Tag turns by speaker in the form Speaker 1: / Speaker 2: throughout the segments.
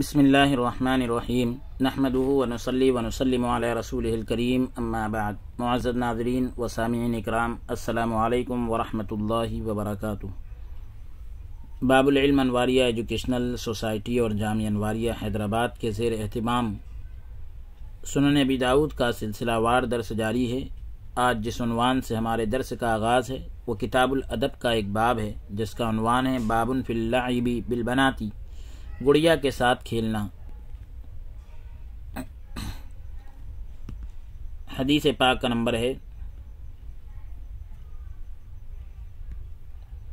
Speaker 1: بسم اللہ الرحمن الرحیم نحمد الكریم رسول الکریم معزد ناظرین و سامعین اکرام السلام علیکم ورحمۃ اللہ وبرکاتہ باب العلم انواریہ ایجوکیشنل سوسائٹی اور جامعہ انواریہ حیدرآباد کے زیر اہتمام سنن ابی داود کا سلسلہ وار درس جاری ہے آج جس عنوان سے ہمارے درس کا آغاز ہے وہ کتاب العدب کا ایک باب ہے جس کا عنوان ہے بابن فی اللعب بالبناتی گڑیا کے ساتھ کھیلنا حدیث پاک کا نمبر ہے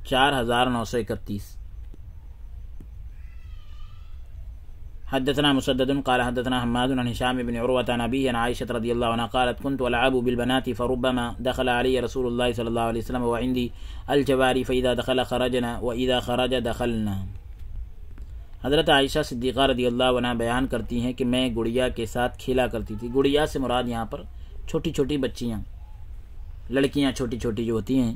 Speaker 1: چار ہزار نو سو اکتیس حدثنا مسدد قال حدثنا حماد عن هشام بن عروة عن عن عائشة رضي الله عنها قالت كنت ألعب بالبنات فربما دخل علي رسول الله صلى الله عليه وسلم وعندي الجواري فإذا دخل خرجنا وإذا خرج دخلنا حضرت عائشہ صدیقہ رضی اللہ عنہ بیان کرتی ہیں کہ میں گڑیا کے ساتھ کھیلا کرتی تھی گڑیا سے مراد یہاں پر چھوٹی چھوٹی بچیاں لڑکیاں چھوٹی چھوٹی جو ہوتی ہیں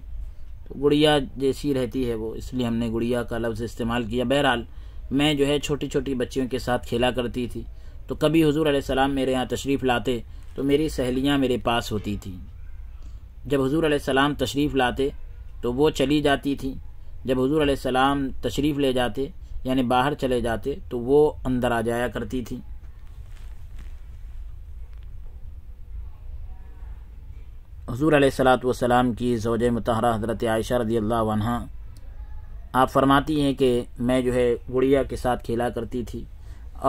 Speaker 1: تو گڑیا جیسی رہتی ہے وہ اس لیے ہم نے گڑیا کا لفظ استعمال کیا بہرحال میں جو ہے چھوٹی چھوٹی بچیوں کے ساتھ کھیلا کرتی تھی تو کبھی حضور علیہ السلام میرے یہاں تشریف لاتے تو میری سہیلیاں میرے پاس ہوتی تھیں جب حضور علیہ السلام تشریف لاتے تو وہ چلی جاتی تھیں جب حضور علیہ السلام تشریف لے جاتے یعنی باہر چلے جاتے تو وہ اندر آ جایا کرتی تھی حضور علیہ السلاۃ والسلام کی زوج متحرہ حضرت عائشہ رضی اللہ عنہ آپ فرماتی ہیں کہ میں جو ہے گڑیا کے ساتھ کھیلا کرتی تھی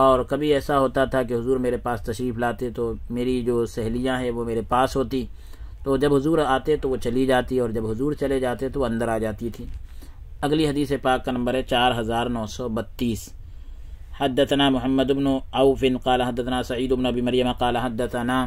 Speaker 1: اور کبھی ایسا ہوتا تھا کہ حضور میرے پاس تشریف لاتے تو میری جو سہیلیاں ہیں وہ میرے پاس ہوتی تو جب حضور آتے تو وہ چلی جاتی اور جب حضور چلے جاتے تو وہ اندر آ جاتی تھی اگلی حدیث پاک کا نمبر ہے چار ہزار نو سو بتیس हदतना محمد बन अउफिन قال हदतना سعید बन ابی مریم قال हदतना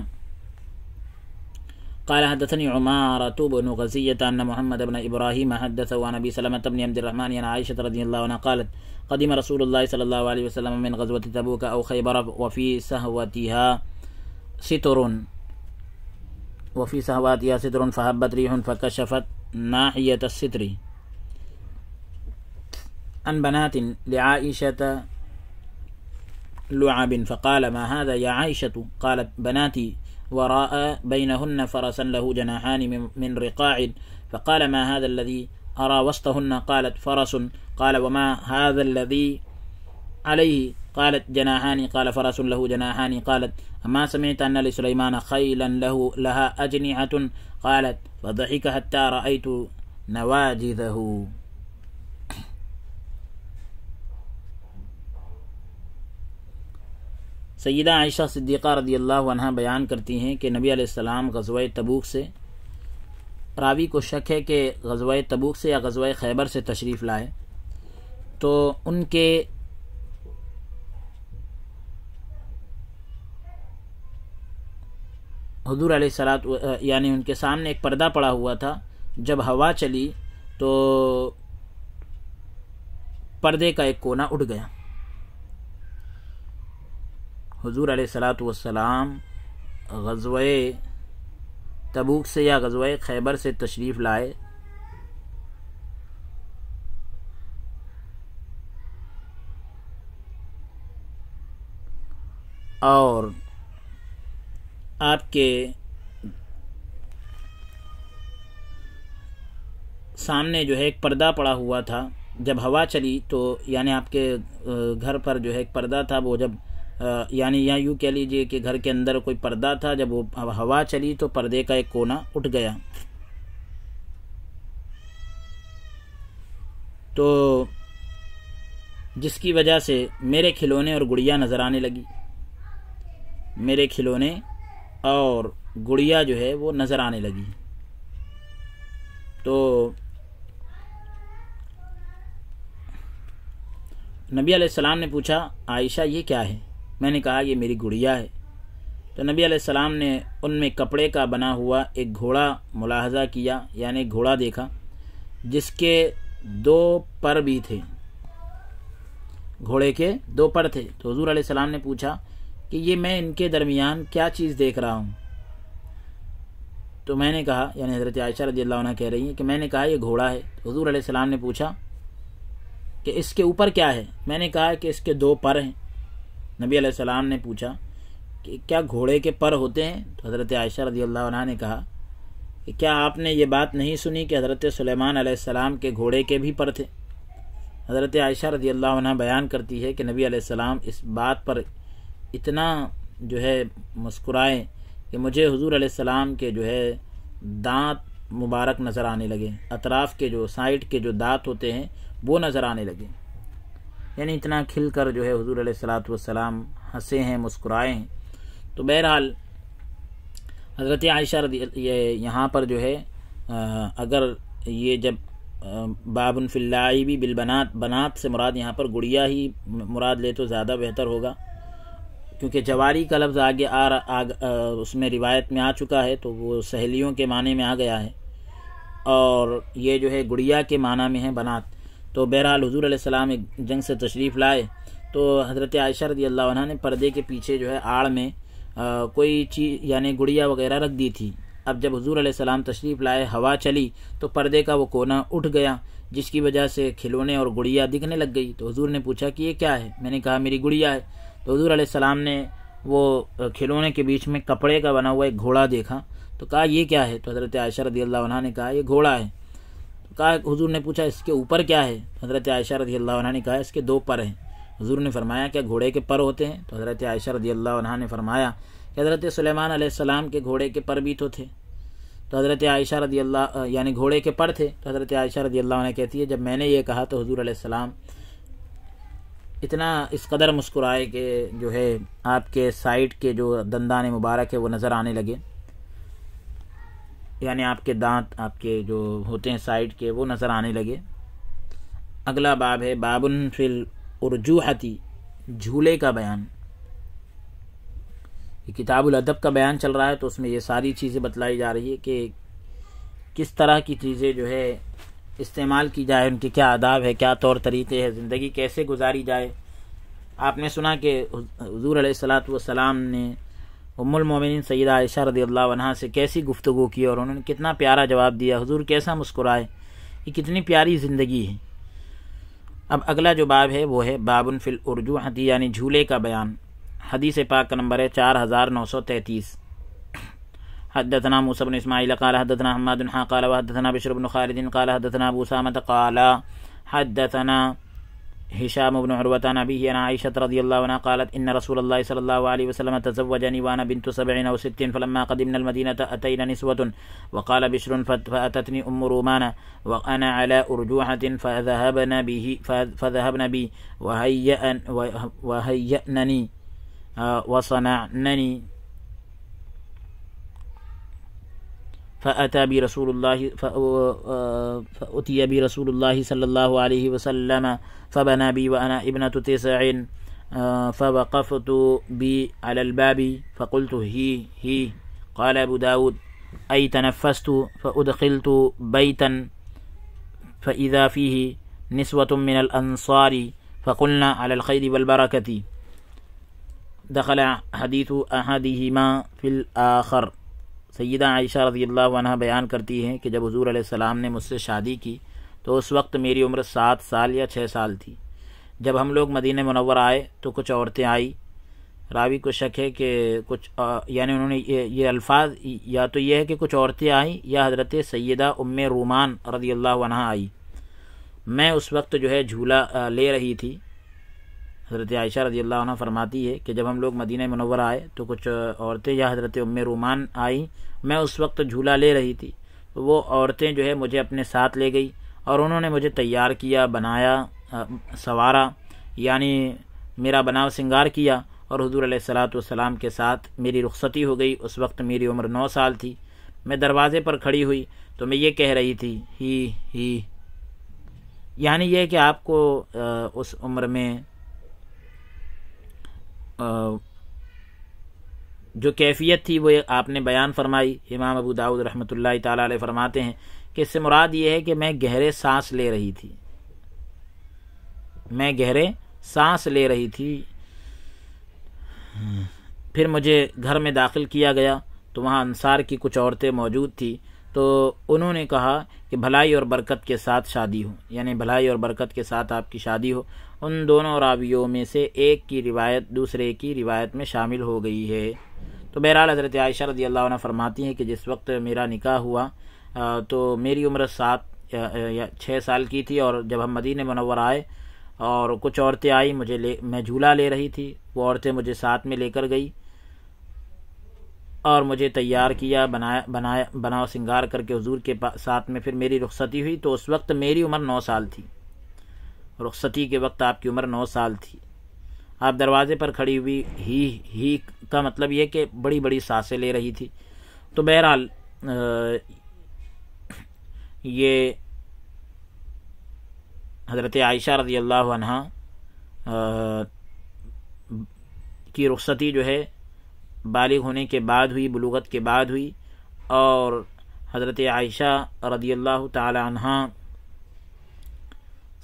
Speaker 1: قال حدثني عمارة بن غزية أن محمد بن إبراهيم حدث عن أبي سلمة بن عبد الرحمن عن عائشة رضي الله عنها قالت قدم رسول الله صلى الله عليه وسلم من غزوة تبوك أو خيبر وفي سهوتها ستر وفي سهواتها ستر فهبت ريح فكشفت ناحية الستر عن بنات لعائشة لعب فقال ما هذا يا عائشة قالت بناتي وراء بينهن فرسا له جناحان من رقاع فقال ما هذا الذي أرى وسطهن قالت فرس قال وما هذا الذي عليه قالت جناحان قال فرس له جناحان قالت أما سمعت أن لسليمان خيلا له لها أجنحة قالت فضحك حتى رأيت نواجذه سیدہ عائشہ صدیقہ رضی اللہ عنہ بیان کرتی ہیں کہ نبی علیہ السلام غزوہ تبوک سے راوی کو شک ہے کہ غزوہ تبوک سے یا غزوہ خیبر سے تشریف لائے تو ان کے حضور علیہ السلام یعنی ان کے سامنے ایک پردہ پڑا ہوا تھا جب ہوا چلی تو پردے کا ایک کونا اٹھ گیا حضور علیہ السلاۃ والسلام غزوہ تبوک سے یا غزو خیبر سے تشریف لائے اور آپ کے سامنے جو ہے ایک پردہ پڑا ہوا تھا جب ہوا چلی تو یعنی آپ کے گھر پر جو ہے ایک پردہ تھا وہ جب یعنی یا یوں کہہ لیجئے کہ گھر کے اندر کوئی پردہ تھا جب وہ ہوا چلی تو پردے کا ایک کونا اٹھ گیا تو جس کی وجہ سے میرے کھلونے اور گڑیا نظر آنے لگی میرے کھلونے اور گڑیا جو ہے وہ نظر آنے لگی تو نبی علیہ السلام نے پوچھا عائشہ یہ کیا ہے میں نے کہا یہ میری گڑیا ہے تو نبی علیہ السلام نے ان میں کپڑے کا بنا ہوا ایک گھوڑا ملاحظہ کیا یعنی گھوڑا دیکھا جس کے دو پر بھی تھے گھوڑے کے دو پر تھے تو حضور علیہ السلام نے پوچھا کہ یہ میں ان کے درمیان کیا چیز دیکھ رہا ہوں تو میں نے کہا یعنی حضرت عائشہ رضی اللہ عنہ کہہ رہی ہیں کہ میں نے کہا یہ گھوڑا ہے تو حضور علیہ السلام نے پوچھا کہ اس کے اوپر کیا ہے میں نے کہا کہ اس کے دو پر ہیں نبی علیہ السلام نے پوچھا کہ کیا گھوڑے کے پر ہوتے ہیں تو حضرت عائشہ رضی اللہ عنہ نے کہا کہ کیا آپ نے یہ بات نہیں سنی کہ حضرت سلیمان علیہ السلام کے گھوڑے کے بھی پر تھے حضرت عائشہ رضی اللہ عنہ بیان کرتی ہے کہ نبی علیہ السلام اس بات پر اتنا جو ہے مسکرائے کہ مجھے حضور علیہ السلام کے جو ہے دانت مبارک نظر آنے لگے اطراف کے جو سائٹ کے جو دانت ہوتے ہیں وہ نظر آنے لگے یعنی اتنا کھل کر جو ہے حضور علیہ السلات والسلام ہنسے ہیں مسکرائے ہیں تو بہرحال حضرت عائشہ رضی یہ یہاں پر جو ہے اگر یہ جب باب فی بھی بالبنات بنات سے مراد یہاں پر گڑیا ہی مراد لے تو زیادہ بہتر ہوگا کیونکہ جواری کا لفظ آگے آ رہا اس میں روایت میں آ چکا ہے تو وہ سہیلیوں کے معنی میں آ گیا ہے اور یہ جو ہے گڑیا کے معنی میں ہے بنات تو بہرحال حضور علیہ السلام ایک جنگ سے تشریف لائے تو حضرت عائشہ رضی اللہ عنہ نے پردے کے پیچھے جو ہے آڑ میں کوئی چیز یعنی گڑیا وغیرہ رکھ دی تھی اب جب حضور علیہ السلام تشریف لائے ہوا چلی تو پردے کا وہ کونا اٹھ گیا جس کی وجہ سے کھلونے اور گڑیا دکھنے لگ گئی تو حضور نے پوچھا کہ یہ کیا ہے میں نے کہا میری گڑیا ہے تو حضور علیہ السلام نے وہ کھلونے کے بیچ میں کپڑے کا بنا ہوا ایک گھوڑا دیکھا تو کہا یہ کیا ہے تو حضرت عائشہ رضی اللہ عنہ نے کہا یہ گھوڑا ہے کہا حضور نے پوچھا اس کے اوپر کیا ہے حضرت عائشہ رضی اللہ عنہ نے کہا اس کے دو پر ہیں حضور نے فرمایا کیا گھوڑے کے پر ہوتے ہیں تو حضرت عائشہ رضی اللہ عنہ نے فرمایا کہ حضرت سلیمان علیہ السلام کے گھوڑے کے پر بھی تو تھے تو حضرت عائشہ رضی اللہ یعنی گھوڑے کے پر تھے تو حضرت عائشہ رضی اللہ عنہ کہتی ہے جب میں نے یہ کہا تو حضور علیہ السلام اتنا اس قدر مسکرائے کہ جو ہے آپ کے سائٹ کے جو دندان مبارک ہے وہ نظر آنے لگے یعنی آپ کے دانت آپ کے جو ہوتے ہیں سائڈ کے وہ نظر آنے لگے اگلا باب ہے بابن ارجوحتی جھولے کا بیان یہ کتاب الادب کا بیان چل رہا ہے تو اس میں یہ ساری چیزیں بتلائی جا رہی ہے کہ کس طرح کی چیزیں جو ہے استعمال کی جائے ان کے کیا آداب ہے کیا طور طریقے ہے زندگی کیسے گزاری جائے آپ نے سنا کہ حضور علیہ السلاۃ والسلام نے ام المومنین سیدہ عائشہ رضی اللہ عنہ سے کیسی گفتگو کی اور انہوں نے کتنا پیارا جواب دیا حضور کیسا مسکرائے یہ کتنی پیاری زندگی ہے اب اگلا جو باب ہے وہ ہے بابن فلاجو حدی یعنی جھولے کا بیان حدیث پاک نمبر ہے چار ہزار نو سو تینتیس حضثنا محث الصماعیل قالحدنحمد قال قعلہ بشر بن خالد قال حدثنا ابو سامت قال حدثنا هشام بن عروة عن أبيه عن عائشة رضي الله عنها قالت إن رسول الله صلى الله عليه وسلم تزوجني وأنا بنت سبعين أو ست فلما قدمنا المدينة أتينا نسوة وقال بشر فأتتني أم رومانة وأنا على أرجوحة فذهبنا به فذهبنا بي وهيأ وهيأنني آه، وصنعنني فأتى برسول الله فأتي برسول الله صلى الله عليه وسلم فبنى بي وأنا ابنة تسع آه، فوقفت بي على الباب فقلت هي هي قال أبو داود أي تنفست فأدخلت بيتا فإذا فيه نسوة من الأنصار فقلنا على الخير والبركة دخل حديث أحدهما في الآخر سیدہ عائشہ رضی اللہ عنہ بیان کرتی ہیں کہ جب حضور علیہ السلام نے مجھ سے شادی کی تو اس وقت میری عمر سات سال یا چھ سال تھی جب ہم لوگ مدینہ منور آئے تو کچھ عورتیں آئی راوی کو شک ہے کہ کچھ یعنی انہوں نے یہ الفاظ یا تو یہ ہے کہ کچھ عورتیں آئیں یا حضرت سیدہ ام رومان رضی اللہ عنہ آئی میں اس وقت جو ہے جھولا لے رہی تھی حضرت عائشہ رضی اللہ عنہ فرماتی ہے کہ جب ہم لوگ مدینہ منورہ آئے تو کچھ عورتیں یا حضرت ام رومان آئیں میں اس وقت جھولا لے رہی تھی وہ عورتیں جو ہے مجھے اپنے ساتھ لے گئی اور انہوں نے مجھے تیار کیا بنایا سوارا یعنی میرا بناو سنگار کیا اور حضور علیہ السلاۃ والسلام کے ساتھ میری رخصتی ہو گئی اس وقت میری عمر نو سال تھی میں دروازے پر کھڑی ہوئی تو میں یہ کہہ رہی تھی ہی ہی یعنی یہ کہ آپ کو اس عمر میں جو کیفیت تھی وہ آپ نے بیان فرمائی امام ابو داود رحمۃ اللہ تعالیٰ علیہ فرماتے ہیں کہ اس سے مراد یہ ہے کہ میں گہرے سانس لے رہی تھی میں گہرے سانس لے رہی تھی پھر مجھے گھر میں داخل کیا گیا تو وہاں انصار کی کچھ عورتیں موجود تھیں تو انہوں نے کہا کہ بھلائی اور برکت کے ساتھ شادی ہو یعنی بھلائی اور برکت کے ساتھ آپ کی شادی ہو ان دونوں راویوں میں سے ایک کی روایت دوسرے کی روایت میں شامل ہو گئی ہے تو بہرحال حضرت عائشہ رضی اللہ عنہ فرماتی ہیں کہ جس وقت میرا نکاح ہوا تو میری عمر سات یا چھ سال کی تھی اور جب ہم مدینہ منور آئے اور کچھ عورتیں آئیں مجھے لے میں جھولا لے رہی تھی وہ عورتیں مجھے ساتھ میں لے کر گئی اور مجھے تیار کیا بنایا بنایا بناؤ سنگار کر کے حضور کے ساتھ میں پھر میری رخصتی ہوئی تو اس وقت میری عمر نو سال تھی رخصتی کے وقت آپ کی عمر نو سال تھی آپ دروازے پر کھڑی ہوئی ہی ہی کا مطلب یہ کہ بڑی بڑی سانسیں لے رہی تھی تو بہرحال یہ حضرت عائشہ رضی اللہ عنہ کی رخصتی جو ہے بالغ ہونے کے بعد ہوئی بلوغت کے بعد ہوئی اور حضرت عائشہ رضی اللہ تعالی عنہ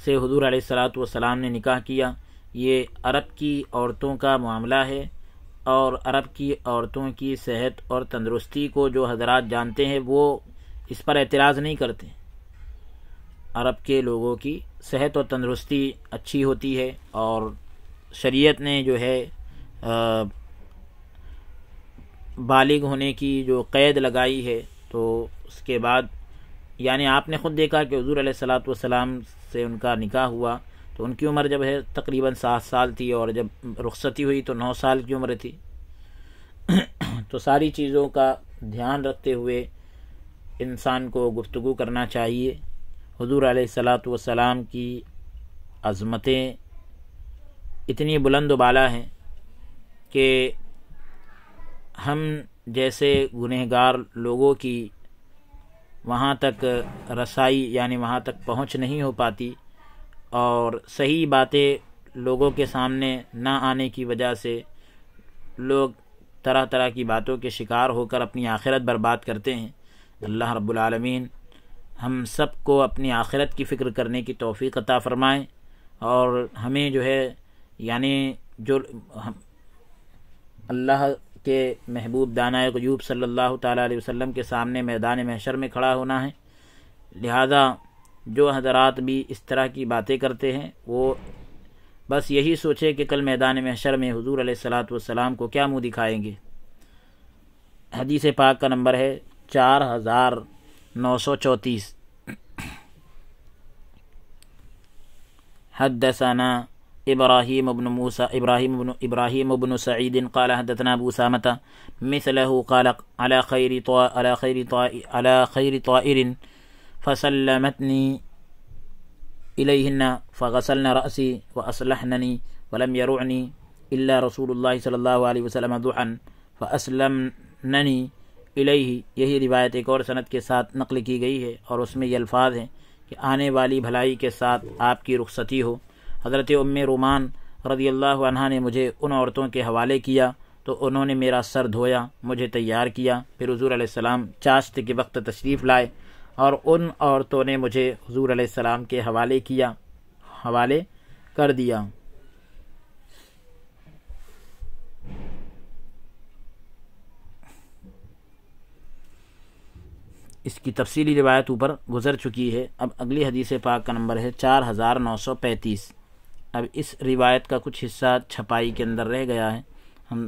Speaker 1: سے حضور علیہ السلاۃ والسلام نے نکاح کیا یہ عرب کی عورتوں کا معاملہ ہے اور عرب کی عورتوں کی صحت اور تندرستی کو جو حضرات جانتے ہیں وہ اس پر اعتراض نہیں کرتے عرب کے لوگوں کی صحت اور تندرستی اچھی ہوتی ہے اور شریعت نے جو ہے بالغ ہونے کی جو قید لگائی ہے تو اس کے بعد یعنی آپ نے خود دیکھا کہ حضور علیہ السلات وسلام سے ان کا نکاح ہوا تو ان کی عمر جب ہے تقریباً سات سال تھی اور جب رخصتی ہوئی تو نو سال کی عمر تھی تو ساری چیزوں کا دھیان رکھتے ہوئے انسان کو گفتگو کرنا چاہیے حضور علیہ السلاۃ والسلام کی عظمتیں اتنی بلند و بالا ہیں کہ ہم جیسے گنہگار لوگوں کی وہاں تک رسائی یعنی وہاں تک پہنچ نہیں ہو پاتی اور صحیح باتیں لوگوں کے سامنے نہ آنے کی وجہ سے لوگ طرح طرح کی باتوں کے شکار ہو کر اپنی آخرت برباد کرتے ہیں اللہ رب العالمین ہم سب کو اپنی آخرت کی فکر کرنے کی توفیق عطا فرمائیں اور ہمیں جو ہے یعنی جو اللہ کے محبوب غیوب صلی اللہ تعالیٰ علیہ وسلم کے سامنے میدان محشر میں کھڑا ہونا ہے لہذا جو حضرات بھی اس طرح کی باتیں کرتے ہیں وہ بس یہی سوچے کہ کل میدان محشر میں حضور علیہ السلاۃ والسلام کو کیا منہ دکھائیں گے حدیث پاک کا نمبر ہے چار ہزار نو سو چونتیس حد دسانہ ابراہیم ابن موسا ابراہیم ابن ابراہیم ابن سعید قال ابو مثله قال على خير طا على خير طا على خير طائر فسلمتني إليهن فغسلن رأسي وأصلحنني ولم یروََََنی إلا رسول الله صلی اللہ علیہ وسلم النّن فأسلمنني الیہ یہی روایت ایک اور صنعت کے ساتھ نقل کی گئی ہے اور اس میں یہ الفاظ ہیں کہ آنے والی بھلائی کے ساتھ آپ کی رخصتی ہو حضرت ام رومان رضی اللہ عنہ نے مجھے ان عورتوں کے حوالے کیا تو انہوں نے میرا سر دھویا مجھے تیار کیا پھر حضور علیہ السلام چاشت کے وقت تشریف لائے اور ان عورتوں نے مجھے حضور علیہ السلام کے حوالے کیا حوالے کر دیا اس کی تفصیلی روایت اوپر گزر چکی ہے اب اگلی حدیث پاک کا نمبر ہے چار ہزار نو سو پینتیس اب اس روایت کا کچھ حصہ چھپائی کے اندر رہ گیا ہے ہم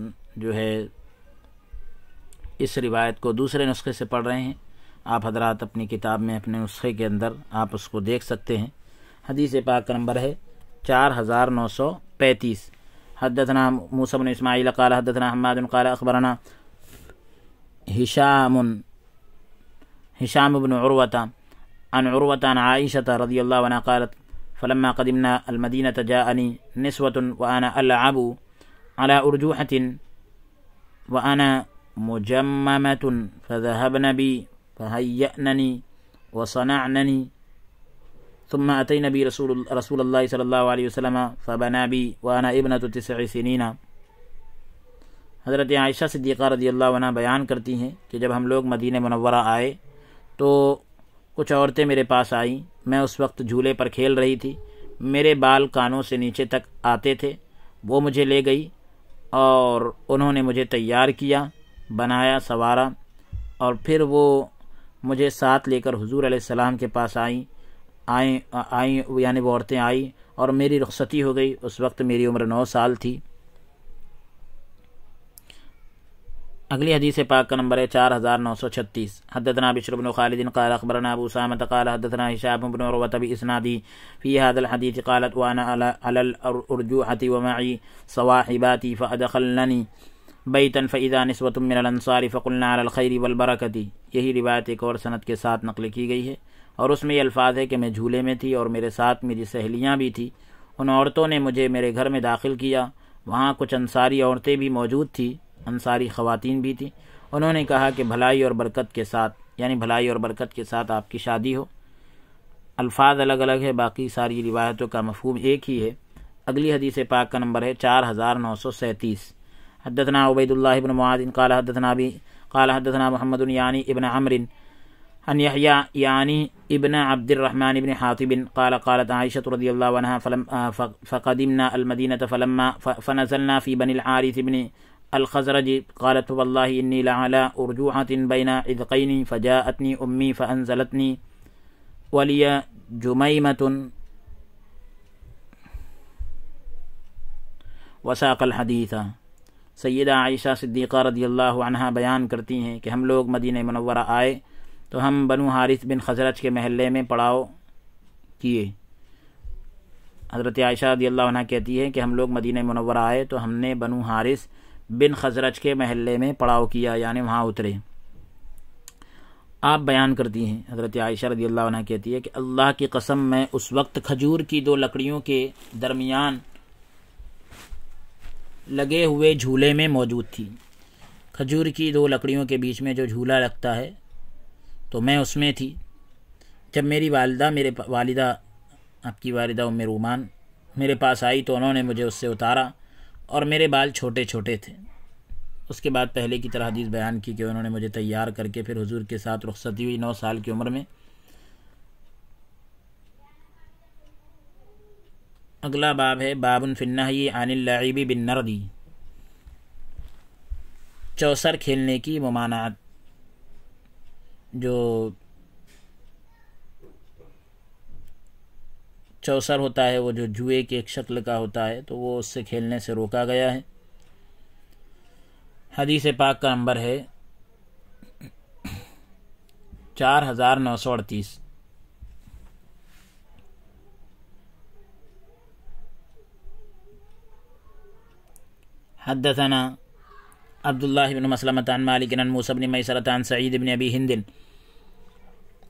Speaker 1: جو ہے اس روایت کو دوسرے نسخے سے پڑھ رہے ہیں آپ حضرات اپنی کتاب میں اپنے نسخے کے اندر آپ اس کو دیکھ سکتے ہیں حدیث پاک نمبر ہے چار ہزار نو سو پینتیس حماد قال اخبرنا الاسماعیل قالٰ بن قالیٰ اخبرانہ ہشامن عن عائشة رضی اللہ عنہ قالت فلما قدمنا المدینہ جاءني نسوة وأنا ألعب على أرجوحة وأنا مجممة فذهبن بي فهيأنني وصنعنني ثم أتينا بي رسول, رسول الله صلى الله عليه وسلم فبنا بي وأنا ابنة تسع سنين حضرت عائشہ صدیقہ رضی اللہ عنہ بیان ہیں کہ جب ہم لوگ مدینہ منورہ آئے تو کچھ عورتیں میرے پاس آئیں میں اس وقت جھولے پر کھیل رہی تھی میرے بال کانوں سے نیچے تک آتے تھے وہ مجھے لے گئی اور انہوں نے مجھے تیار کیا بنایا سوارا اور پھر وہ مجھے ساتھ لے کر حضور علیہ السلام کے پاس آئیں آئیں آئیں یعنی وہ عورتیں آئیں اور میری رخصتی ہو گئی اس وقت میری عمر نو سال تھی اگلی حدیث پاک کا نمبر ہے چار ہزار نو سو چھتیس بشر بن خالد حدت نابشن الخالدن قارق نابامتقال حدت ناشاب ابن العطب اسنادی فی هذا الحدیث قالت وانا واناجو حتی ومعی صواباطی فدق نسوت من الانصار فقلنا على الخير والبرکتی یہی روایت ایک اور صنعت کے ساتھ نقل کی گئی ہے اور اس میں یہ الفاظ ہے کہ میں جھولے میں تھی اور میرے ساتھ میری سہیلیاں بھی تھیں ان عورتوں نے مجھے میرے گھر میں داخل کیا وہاں کچھ انصاری عورتیں بھی موجود تھیں انصاری خواتین بھی تھیں انہوں نے کہا کہ بھلائی اور برکت کے ساتھ یعنی بھلائی اور برکت کے ساتھ آپ کی شادی ہو الفاظ الگ الگ ہے باقی ساری روایتوں کا مفہوم ایک ہی ہے اگلی حدیث پاک کا نمبر ہے چار ہزار نو سو سینتیس حدثنا عبید اللہ ابن المعدن قال حدت نابی قال حدت نا محمد یعنی ابن عمر انحیہ یعنی ابن عبد الرحمن ابن حاطب قال قالت عائشة الردی اللہ عنہ فلم فقدمنا المدینة فلما فنزلنا فی بن العارث ابن الخزرج قالت والله بين فجاءتني أمي فأنزلتني ولي جميمة وساق الحديث سیدہ عائشہ صدیقہ رضی اللہ عنہ بیان کرتی ہیں کہ ہم لوگ مدینہ منورہ آئے تو ہم بنو حارث بن خزرج کے محلے میں پڑاؤ کیے حضرت عائشہ رضی اللہ عنہ کہتی ہے کہ ہم لوگ مدینہ منورہ آئے تو ہم نے بنو حارث بن خزرج کے محلے میں پڑاؤ کیا یعنی وہاں اترے آپ بیان کرتی ہیں حضرت عائشہ رضی اللہ عنہ کہتی ہے کہ اللہ کی قسم میں اس وقت کھجور کی دو لکڑیوں کے درمیان لگے ہوئے جھولے میں موجود تھی کھجور کی دو لکڑیوں کے بیچ میں جو جھولا لگتا ہے تو میں اس میں تھی جب میری والدہ میرے والدہ آپ کی والدہ امر رومان میرے پاس آئی تو انہوں نے مجھے اس سے اتارا اور میرے بال چھوٹے چھوٹے تھے اس کے بعد پہلے کی طرح حدیث بیان کی کہ انہوں نے مجھے تیار کر کے پھر حضور کے ساتھ رخصتی ہوئی نو سال کی عمر میں اگلا باب ہے باب الفنہ یہ عن اللہ بن نردی چوسر کھیلنے کی ممانعت جو چوسر ہوتا ہے وہ جو جوئے کی ایک شکل کا ہوتا ہے تو وہ اس سے کھیلنے سے روکا گیا ہے حدیث پاک کا نمبر ہے چار ہزار نو سو اڑتیس حدثنا عبد الله بن مسلمة عن مالك عن موسى بن ميسرة عن سعيد بن أبي هند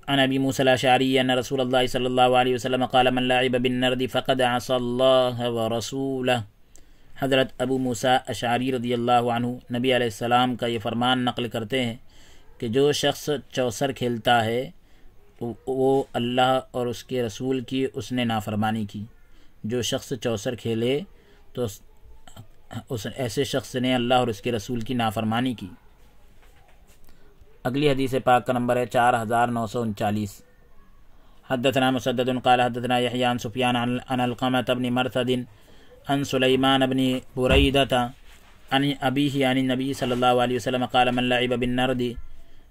Speaker 1: عن ابي موسى الاشعری ان رسول الله صلی اللہ علیہ وسلم قال من لعب بالنرد فقد عصى الله ورسوله حضرت ابو موسیٰ اشعری رضی اللہ عنہ نبی علیہ السلام کا یہ فرمان نقل کرتے ہیں کہ جو شخص چوسر کھیلتا ہے وہ اللہ اور اس کے رسول کی اس نے نافرمانی کی جو شخص چوسر کھیلے تو ایسے شخص نے اللہ اور اس کے رسول کی نافرمانی کی अगली हदीस पाक का नंबर है चार हज़ार नौ सौ उनचालीस حدثنا مسدد قال حدثنا يحيى عن سفيان عن, عن القمة بن مرثد عن سليمان بن بريدة عن أبيه عن النبي صلى الله عليه وسلم قال من لعب بالنرد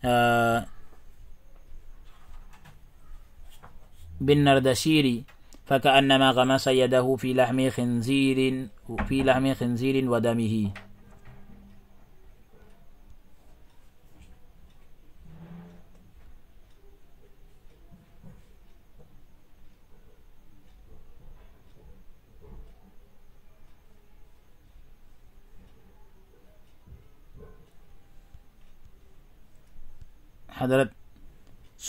Speaker 1: آه بالنردشير فكأنما غمس يده في لحم خنزير في لحم خنزير ودمه حضرت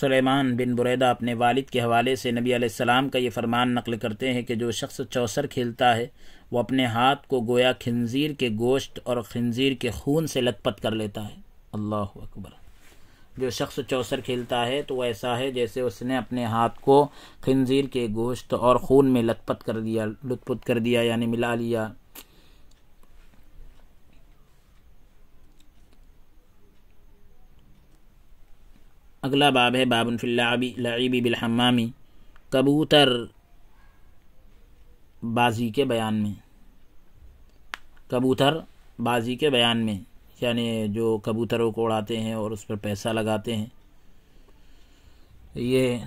Speaker 1: سلیمان بن بریدہ اپنے والد کے حوالے سے نبی علیہ السلام کا یہ فرمان نقل کرتے ہیں کہ جو شخص چوسر کھیلتا ہے وہ اپنے ہاتھ کو گویا خنزیر کے گوشت اور خنزیر کے خون سے لت پت کر لیتا ہے اللہ اکبر جو شخص چوسر کھیلتا ہے تو وہ ایسا ہے جیسے اس نے اپنے ہاتھ کو خنزیر کے گوشت اور خون میں پت کر دیا ديا پت کر دیا یعنی ملا لیا اگلا باب ہے باب فی بالحمامی کبوتر بازی کے بیان میں کبوتر بازی کے بیان میں یعنی جو کبوتروں کو اڑاتے ہیں اور اس پر پیسہ لگاتے ہیں یہ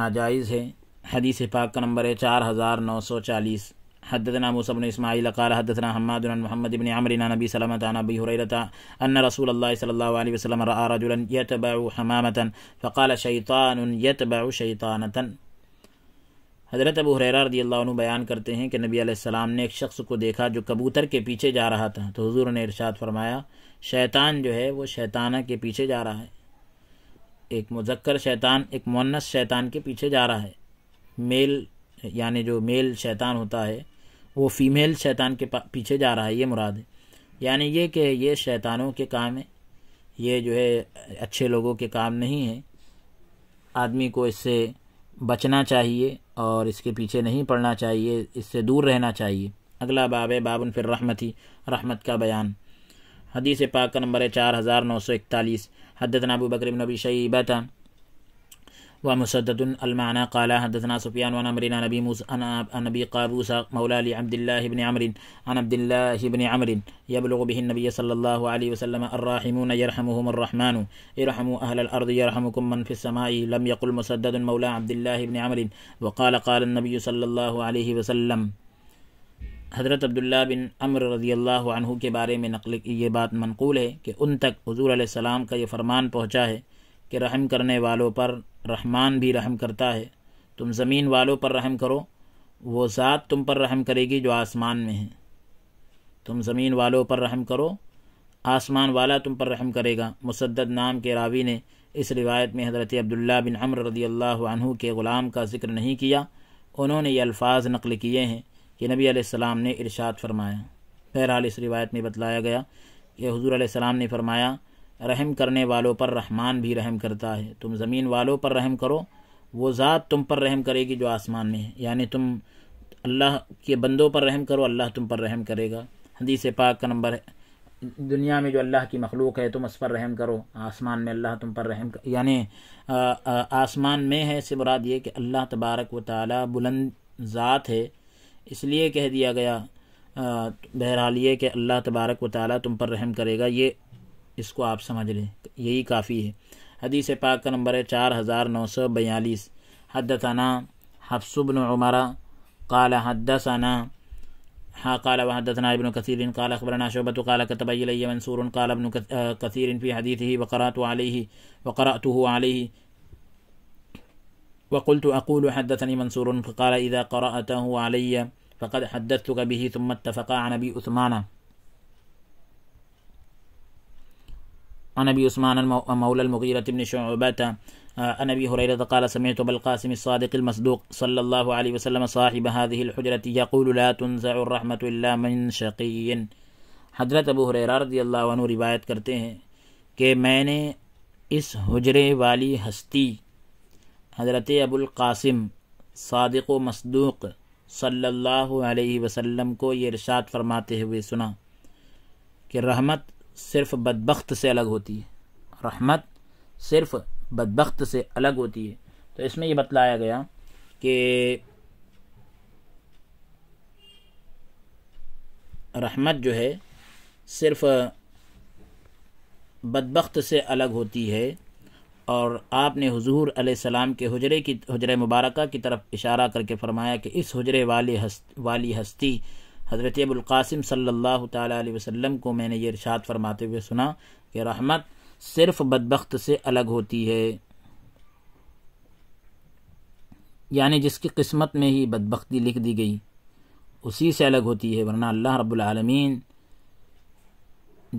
Speaker 1: ناجائز ہے حدیث پاک کا نمبر ہے چار ہزار نو سو چالیس حدثنا موسى بن اسماعيل قال حدثنا حماد عمرو بن ابي سلمة عن ابي هريرة ان رسول الله صلى الله عليه وسلم راى رجلا يتبع حمامة فقال شيطان يتبع شيطانة حضرت ابو حریرہ رضی اللہ عنہ بیان کرتے ہیں کہ نبی علیہ السلام نے ایک شخص کو دیکھا جو کبوتر کے پیچھے جا رہا تھا تو حضور نے ارشاد فرمایا شیطان جو ہے وہ شیطانہ کے پیچھے جا رہا ہے ایک مذکر شیطان ایک مونس شیطان کے پیچھے جا رہا ہے میل یعنی جو میل شیطان ہوتا ہے وہ فیمیل شیطان کے پیچھے جا رہا ہے یہ مراد ہے یعنی یہ کہ یہ شیطانوں کے کام ہیں یہ جو ہے اچھے لوگوں کے کام نہیں ہیں آدمی کو اس سے بچنا چاہیے اور اس کے پیچھے نہیں پڑنا چاہیے اس سے دور رہنا چاہیے اگلا باب ہے بابن فر رحمت ہی رحمت کا بیان حدیث پاک کا نمبر ہے چار ہزار نو سو اکتالیس حدت نبو بکر نبی شعیبہ ومسدد المعنى قال حدثنا سفیان و مصد المانہ موسى عن ابي قابوس مولى لعبد الله بن عمرو عن عبد الله بن عمرو يبلغ به النبي صلى الله عليه وسلم يرحمهم الرحمن ارحموا اهل الارض يرحمكم من في السماء لم يقل مسدد مولى عبد الله بن عمرو وقال قال النبي صلى الله عليه وسلم حضرت عبداللہ بن رضی اللہ عنہ کے بارے میں نقل یہ بات منقول ہے کہ ان تک حضور علیہ السلام کا یہ فرمان پہنچا ہے کہ رحم کرنے والوں پر رحمان بھی رحم کرتا ہے تم زمین والوں پر رحم کرو وہ ذات تم پر رحم کرے گی جو آسمان میں ہے تم زمین والوں پر رحم کرو آسمان والا تم پر رحم کرے گا مسدد نام کے راوی نے اس روایت میں حضرت عبداللہ بن عمر رضی اللہ عنہ کے غلام کا ذکر نہیں کیا انہوں نے یہ الفاظ نقل کیے ہیں کہ نبی علیہ السلام نے ارشاد فرمایا بہرحال اس روایت میں بتلایا گیا کہ حضور علیہ السلام نے فرمایا رحم کرنے والوں پر رحمان بھی رحم کرتا ہے تم زمین والوں پر رحم کرو وہ ذات تم پر رحم کرے گی جو آسمان میں ہے یعنی تم اللہ کے بندوں پر رحم کرو اللہ تم پر رحم کرے گا حدیث پاک کا نمبر ہے دنیا میں جو اللہ کی مخلوق ہے تم اس پر رحم کرو آسمان میں اللہ تم پر رحم یعنی آسمان میں ہے سے مراد یہ کہ اللہ تبارک و تعالی بلند ذات ہے اس لیے کہہ دیا گیا بہرحال یہ کہ اللہ تبارک و تعالیٰ تم پر رحم کرے گا یہ اس کو آپ سمجھ لیں یہی کافی ہے حدیث پاک کا نمبر ہے چار ہزار نو سو بیالیس حدثنا حفص بن عمر قال حدثنا ہاں قال و ابن کثیر قال اخبرنا شعبت قال کتب علی منصور قال ابن کثیر في حدیثه وقرات علیہ وقرأته علیہ وقلت اقول حدثني منصور فقال اذا قرأته علي فقد حدثتك به ثم اتفقا عن ابي عثمان ابي عثمان مولى المغيرة بن شعبة عن ابي هريرة قال سمعت بالقاسم الصادق المصدوق صلى الله عليه وسلم صاحب هذه يقول لا تنزع الرحمة الا من شقي حضرت ابو رضی اللہ عنہ روایت کرتے ہیں کہ میں نے اس حجرے والی ہستی حضرت ابو القاسم صادق و مصدوق صلی اللہ علیہ وسلم کو یہ ارشاد فرماتے ہوئے سنا کہ رحمت صرف بدبخت سے الگ ہوتی ہے رحمت صرف بدبخت سے الگ ہوتی ہے تو اس میں یہ بتلایا گیا کہ رحمت جو ہے صرف بدبخت سے الگ ہوتی ہے اور آپ نے حضور علیہ السلام کے حجرے کی حجرہ مبارکہ کی طرف اشارہ کر کے فرمایا کہ اس حجرے ہست والی ہستی حضرت ابو القاسم صلی اللہ تعالیٰ علیہ وسلم کو میں نے یہ ارشاد فرماتے ہوئے سنا کہ رحمت صرف بدبخت سے الگ ہوتی ہے یعنی جس کی قسمت میں ہی بدبختی لکھ دی گئی اسی سے الگ ہوتی ہے ورنہ اللہ رب العالمین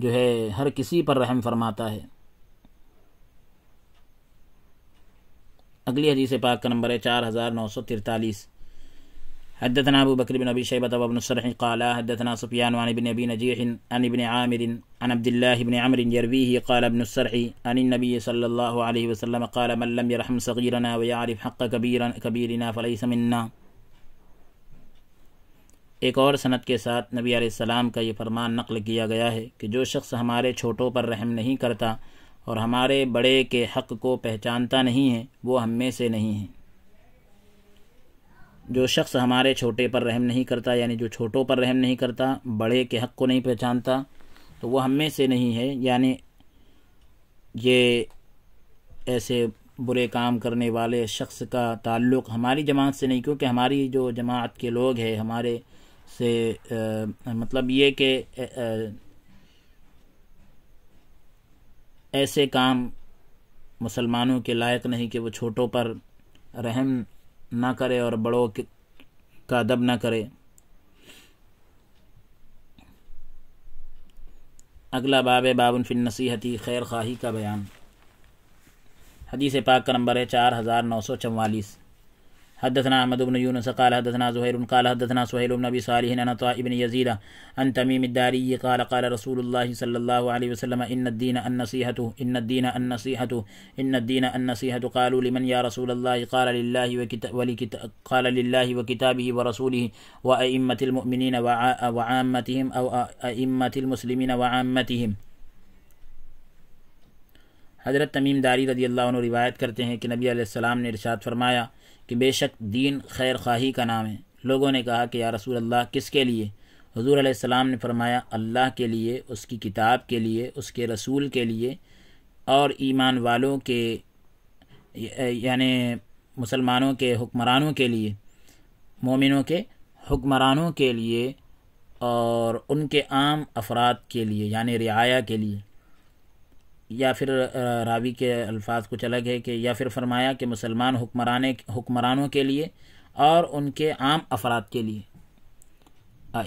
Speaker 1: جو ہے ہر کسی پر رحم فرماتا ہے اگلی حدیث پاک کا نمبر ہے چار ہزار نو سو ترتالیس حدثنا حدثنا بكر بن ابن ابن قال سفيان عن عن نجيح عامر عن عبد الله بن عمر يرويه قال ابن السرح عن النبي صلى الله عليه وسلم قال من لم يرحم صغيرنا ويعرف حق كبيرا كبيرنا فليس منا ایک اور صنعت کے ساتھ نبی علیہ السلام کا یہ فرمان نقل کیا گیا ہے کہ جو شخص ہمارے چھوٹوں پر رحم نہیں کرتا اور ہمارے بڑے کے حق کو پہچانتا نہیں ہے وہ ہم میں سے نہیں ہے جو شخص ہمارے چھوٹے پر رحم نہیں کرتا یعنی جو چھوٹوں پر رحم نہیں کرتا بڑے کے حق کو نہیں پہچانتا تو وہ ہم میں سے نہیں ہے یعنی یہ ایسے برے کام کرنے والے شخص کا تعلق ہماری جماعت سے نہیں کیونکہ ہماری جو جماعت کے لوگ ہیں ہمارے سے مطلب یہ کہ ایسے کام مسلمانوں کے لائق نہیں کہ وہ چھوٹوں پر رحم نہ کرے اور بڑوں کا ادب نہ کرے اگلا باب باب فن نصیحتی خیر خواہی کا بیان حدیث پاک کا نمبر ہے چار ہزار نو سو چوالیس حدثنا أحمد بن يونس قال حدثنا زهير قال حدثنا سهيل بن أبي صالح ان عطاء بن يزيد عن تميم الداري قال قال رسول الله صلى الله عليه وسلم إن الدين النصيحة إن الدين النصيحة إن الدين النصيحة قالوا لمن يا رسول الله قال لله وكتاب قال لله وكتابه ورسوله وأئمة المؤمنين وعامتهم أو أئمة المسلمين وعامتهم حضرت تمیم داری رضی اللہ عنہ روایت کرتے ہیں کہ نبی علیہ السلام نے ارشاد فرمایا کہ بے شک دین خیر خواہی کا نام ہے لوگوں نے کہا کہ یا رسول اللہ کس کے لیے حضور علیہ السلام نے فرمایا اللہ کے لیے اس کی کتاب کے لیے اس کے رسول کے لیے اور ایمان والوں کے یعنی مسلمانوں کے حکمرانوں کے لیے مومنوں کے حکمرانوں کے لیے اور ان کے عام افراد کے لیے یعنی رعایا کے لیے یا پھر راوی کے الفاظ کچھ الگ ہے کہ یا پھر فرمایا کہ مسلمان حکمرانے حکمرانوں کے لیے اور ان کے عام افراد کے لیے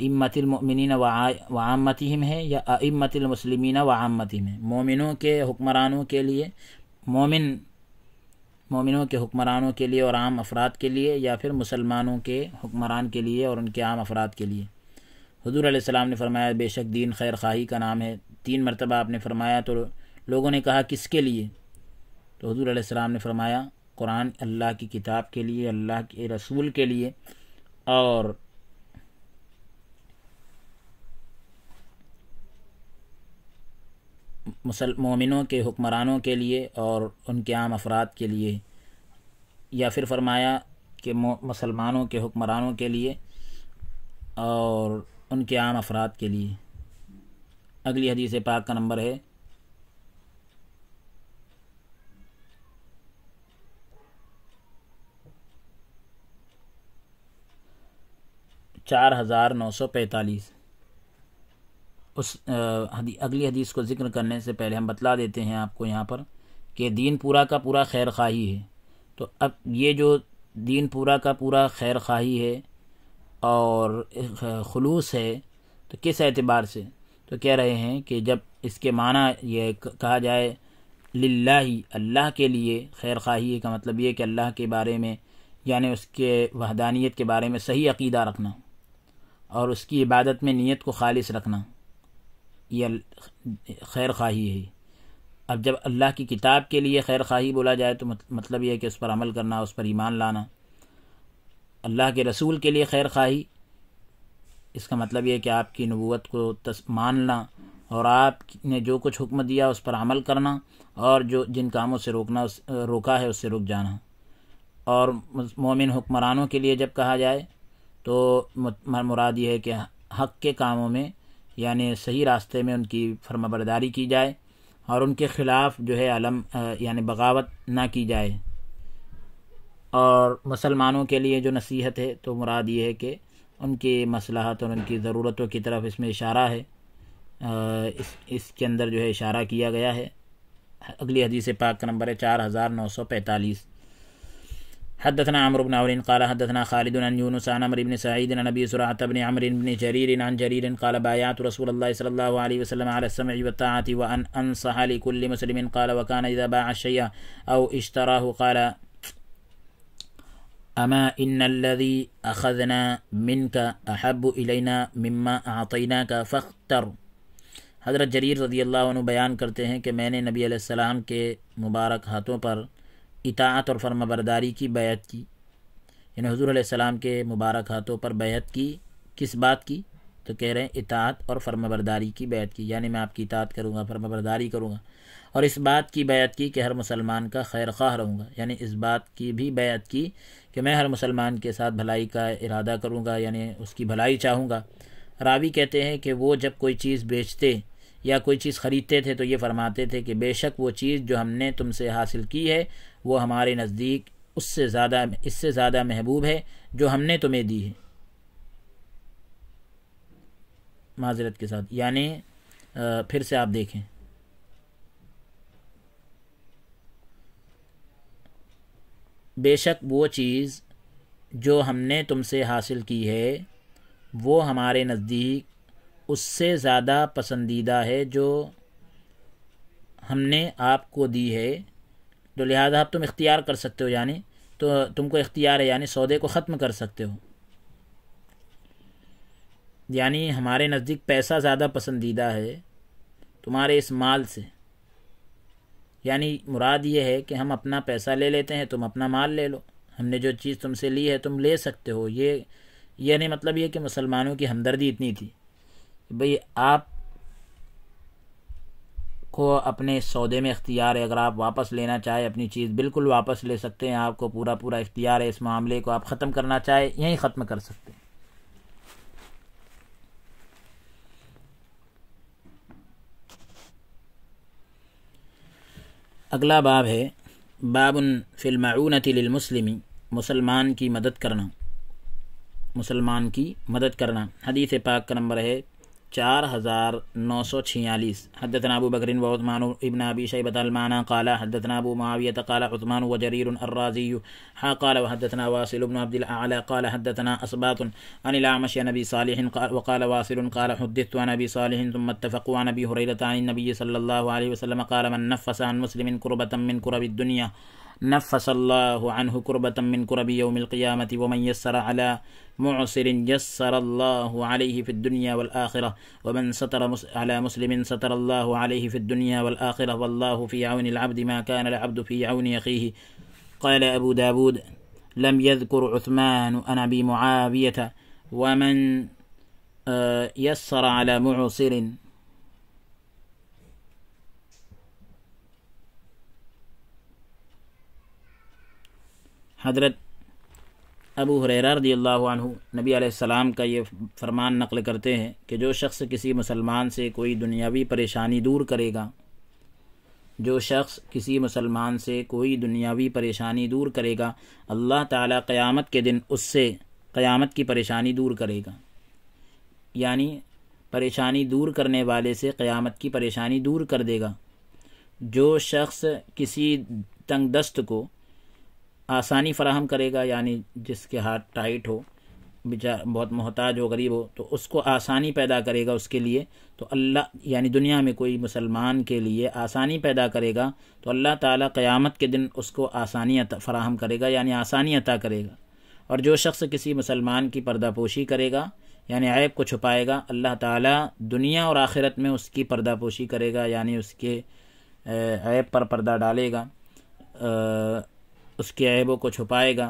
Speaker 1: امت المؤمنین و عامتہم ہے یا امت المسلمین و عامتہم ہے مومنوں کے حکمرانوں کے لیے مومن مومنوں کے حکمرانوں کے لیے اور عام افراد کے لیے یا پھر مسلمانوں کے حکمران کے لیے اور ان کے عام افراد کے لیے حضور علیہ السلام نے فرمایا بے شک دین خیر خواہی کا نام ہے تین مرتبہ آپ نے فرمایا تو لوگوں نے کہا کس کے لیے تو حضور علیہ السلام نے فرمایا قرآن اللہ کی کتاب کے لیے اللہ کے رسول کے لیے اور مسل مومنوں کے حکمرانوں کے لیے اور ان کے عام افراد کے لیے یا پھر فرمایا کہ مسلمانوں کے حکمرانوں کے لیے اور ان کے عام افراد کے لیے اگلی حدیث پاک کا نمبر ہے چار ہزار نو سو پینتالیس اس اگلی حدیث کو ذکر کرنے سے پہلے ہم بتلا دیتے ہیں آپ کو یہاں پر کہ دین پورا کا پورا خیر خواہی ہے تو اب یہ جو دین پورا کا پورا خیر خواہی ہے اور خلوص ہے تو کس اعتبار سے تو کہہ رہے ہیں کہ جب اس کے معنی یہ کہا جائے للہ اللہ کے لیے خیر خواہی کا مطلب یہ کہ اللہ کے بارے میں یعنی اس کے وحدانیت کے بارے میں صحیح عقیدہ رکھنا اور اس کی عبادت میں نیت کو خالص رکھنا یہ خیر خواہی ہے اب جب اللہ کی کتاب کے لیے خیر خواہی بولا جائے تو مطلب یہ ہے کہ اس پر عمل کرنا اس پر ایمان لانا اللہ کے رسول کے لیے خیر خواہی اس کا مطلب یہ ہے کہ آپ کی نبوت کو تس ماننا اور آپ نے جو کچھ حکم دیا اس پر عمل کرنا اور جو جن کاموں سے روکنا روکا ہے اس سے رک جانا اور مومن حکمرانوں کے لیے جب کہا جائے تو مراد یہ ہے کہ حق کے کاموں میں یعنی صحیح راستے میں ان کی فرما برداری کی جائے اور ان کے خلاف جو ہے علم یعنی بغاوت نہ کی جائے اور مسلمانوں کے لیے جو نصیحت ہے تو مراد یہ ہے کہ ان کی مصلاحت اور ان کی ضرورتوں کی طرف اس میں اشارہ ہے اس اس کے اندر جو ہے اشارہ کیا گیا ہے اگلی حدیث پاک نمبر ہے چار ہزار نو سو پینتالیس حدثنا عمرو بن عون قال حدثنا خالد عن عن عن يونس بن سعيد بن عمرو بن جرير عن جرير قال بايعت رسول الله صلى الله عليه وسلم على السمع والطاعه وان انصح لكل مسلم قال باع الشيء او اشتراه قال اما ان الذي اخذنا منك احب الينا مما اعطيناك فاختر حضرت جریر رضی اللہ عنہ بیان کرتے ہیں کہ میں نے نبی علیہ السلام کے مبارک ہاتھوں پر اطاعت اور فرما برداری کی بیعت کی یعنی حضور علیہ السلام کے مبارک ہاتھوں پر بیعت کی کس بات کی تو کہہ رہے ہیں اطاعت اور فرما برداری کی بیعت کی یعنی میں آپ کی اطاعت کروں گا فرما برداری کروں گا اور اس بات کی بیعت کی کہ ہر مسلمان کا خیر خواہ رہوں گا یعنی اس بات کی بھی بیعت کی کہ میں ہر مسلمان کے ساتھ بھلائی کا ارادہ کروں گا یعنی اس کی بھلائی چاہوں گا راوی کہتے ہیں کہ وہ جب کوئی چیز بیچتے یا کوئی چیز خریدتے تھے تو یہ فرماتے تھے کہ بے شک وہ چیز جو ہم نے تم سے حاصل کی ہے وہ ہمارے نزدیک اس سے زیادہ اس سے زیادہ محبوب ہے جو ہم نے تمہیں دی ہے معذرت کے ساتھ یعنی پھر سے آپ دیکھیں بے شک وہ چیز جو ہم نے تم سے حاصل کی ہے وہ ہمارے نزدیک اس سے زیادہ پسندیدہ ہے جو ہم نے آپ کو دی ہے تو لہٰذا تم اختیار کر سکتے ہو یعنی تو تم کو اختیار ہے یعنی سودے کو ختم کر سکتے ہو یعنی ہمارے نزدیک پیسہ زیادہ پسندیدہ ہے تمہارے اس مال سے یعنی مراد یہ ہے کہ ہم اپنا پیسہ لے لیتے ہیں تم اپنا مال لے لو ہم نے جو چیز تم سے لی ہے تم لے سکتے ہو یہ یعنی مطلب یہ کہ مسلمانوں کی ہمدردی اتنی تھی کہ آپ کو اپنے سودے میں اختیار ہے اگر آپ واپس لینا چاہے اپنی چیز بالکل واپس لے سکتے ہیں آپ کو پورا پورا اختیار ہے اس معاملے کو آپ ختم کرنا چاہے یہیں ختم کر سکتے ہیں اگلا باب ہے باب المعونت فلماونتیمسلم مسلمان کی مدد کرنا مسلمان کی مدد کرنا حدیث پاک کا نمبر ہے चार हज़ार नौ सौ छियालीस हदतना अबू बकरिन वस्मान इबन अबी शैबत अलमाना काला हदतना अबू मावियत काला उस्मान व जरीर अर्राजी हा काला वहदतना वासिल इबन अब्दिल आला काला हदतना असबात अनिल आमश नबी सालिह वकाल वासिल काल हदत व नबी सालिह ثم اتفقوا عن ابي هريره عن النبي صلى الله عليه وسلم قال من نفس عن مسلم كربة من كرب الدنيا نفس الله عنه كربة من كرب يوم القيامة ومن يسر على معسر يسر الله عليه في الدنيا والآخرة ومن ستر على مسلم ستر الله عليه في الدنيا والآخرة والله في عون العبد ما كان العبد في عون أخيه قال أبو داود لم يذكر عثمان أنا بمعاوية ومن آه، يسر على معسر حضرت ابو حریرہ رضی اللہ عنہ نبی علیہ السلام کا یہ فرمان نقل کرتے ہیں کہ جو شخص کسی مسلمان سے کوئی دنیاوی پریشانی دور کرے گا جو شخص کسی مسلمان سے کوئی دنیاوی پریشانی دور کرے گا اللہ تعالیٰ قیامت کے دن اس سے قیامت کی پریشانی دور کرے گا یعنی پریشانی دور کرنے والے سے قیامت کی پریشانی دور کر دے گا جو شخص کسی تنگ دست کو آسانی فراہم کرے گا یعنی جس کے ہاتھ ٹائٹ ہو بچا بہت محتاج ہو غریب ہو تو اس کو آسانی پیدا کرے گا اس کے لیے تو اللہ یعنی دنیا میں کوئی مسلمان کے لیے آسانی پیدا کرے گا تو اللہ تعالیٰ قیامت کے دن اس کو آسانی فراہم کرے گا یعنی آسانی عطا کرے گا اور جو شخص کسی مسلمان کی پردہ پوشی کرے گا یعنی عیب کو چھپائے گا اللہ تعالیٰ دنیا اور آخرت میں اس کی پردہ پوشی کرے گا یعنی اس کے عیب پر پردہ ڈالے گا اس کے عیبوں کو چھپائے گا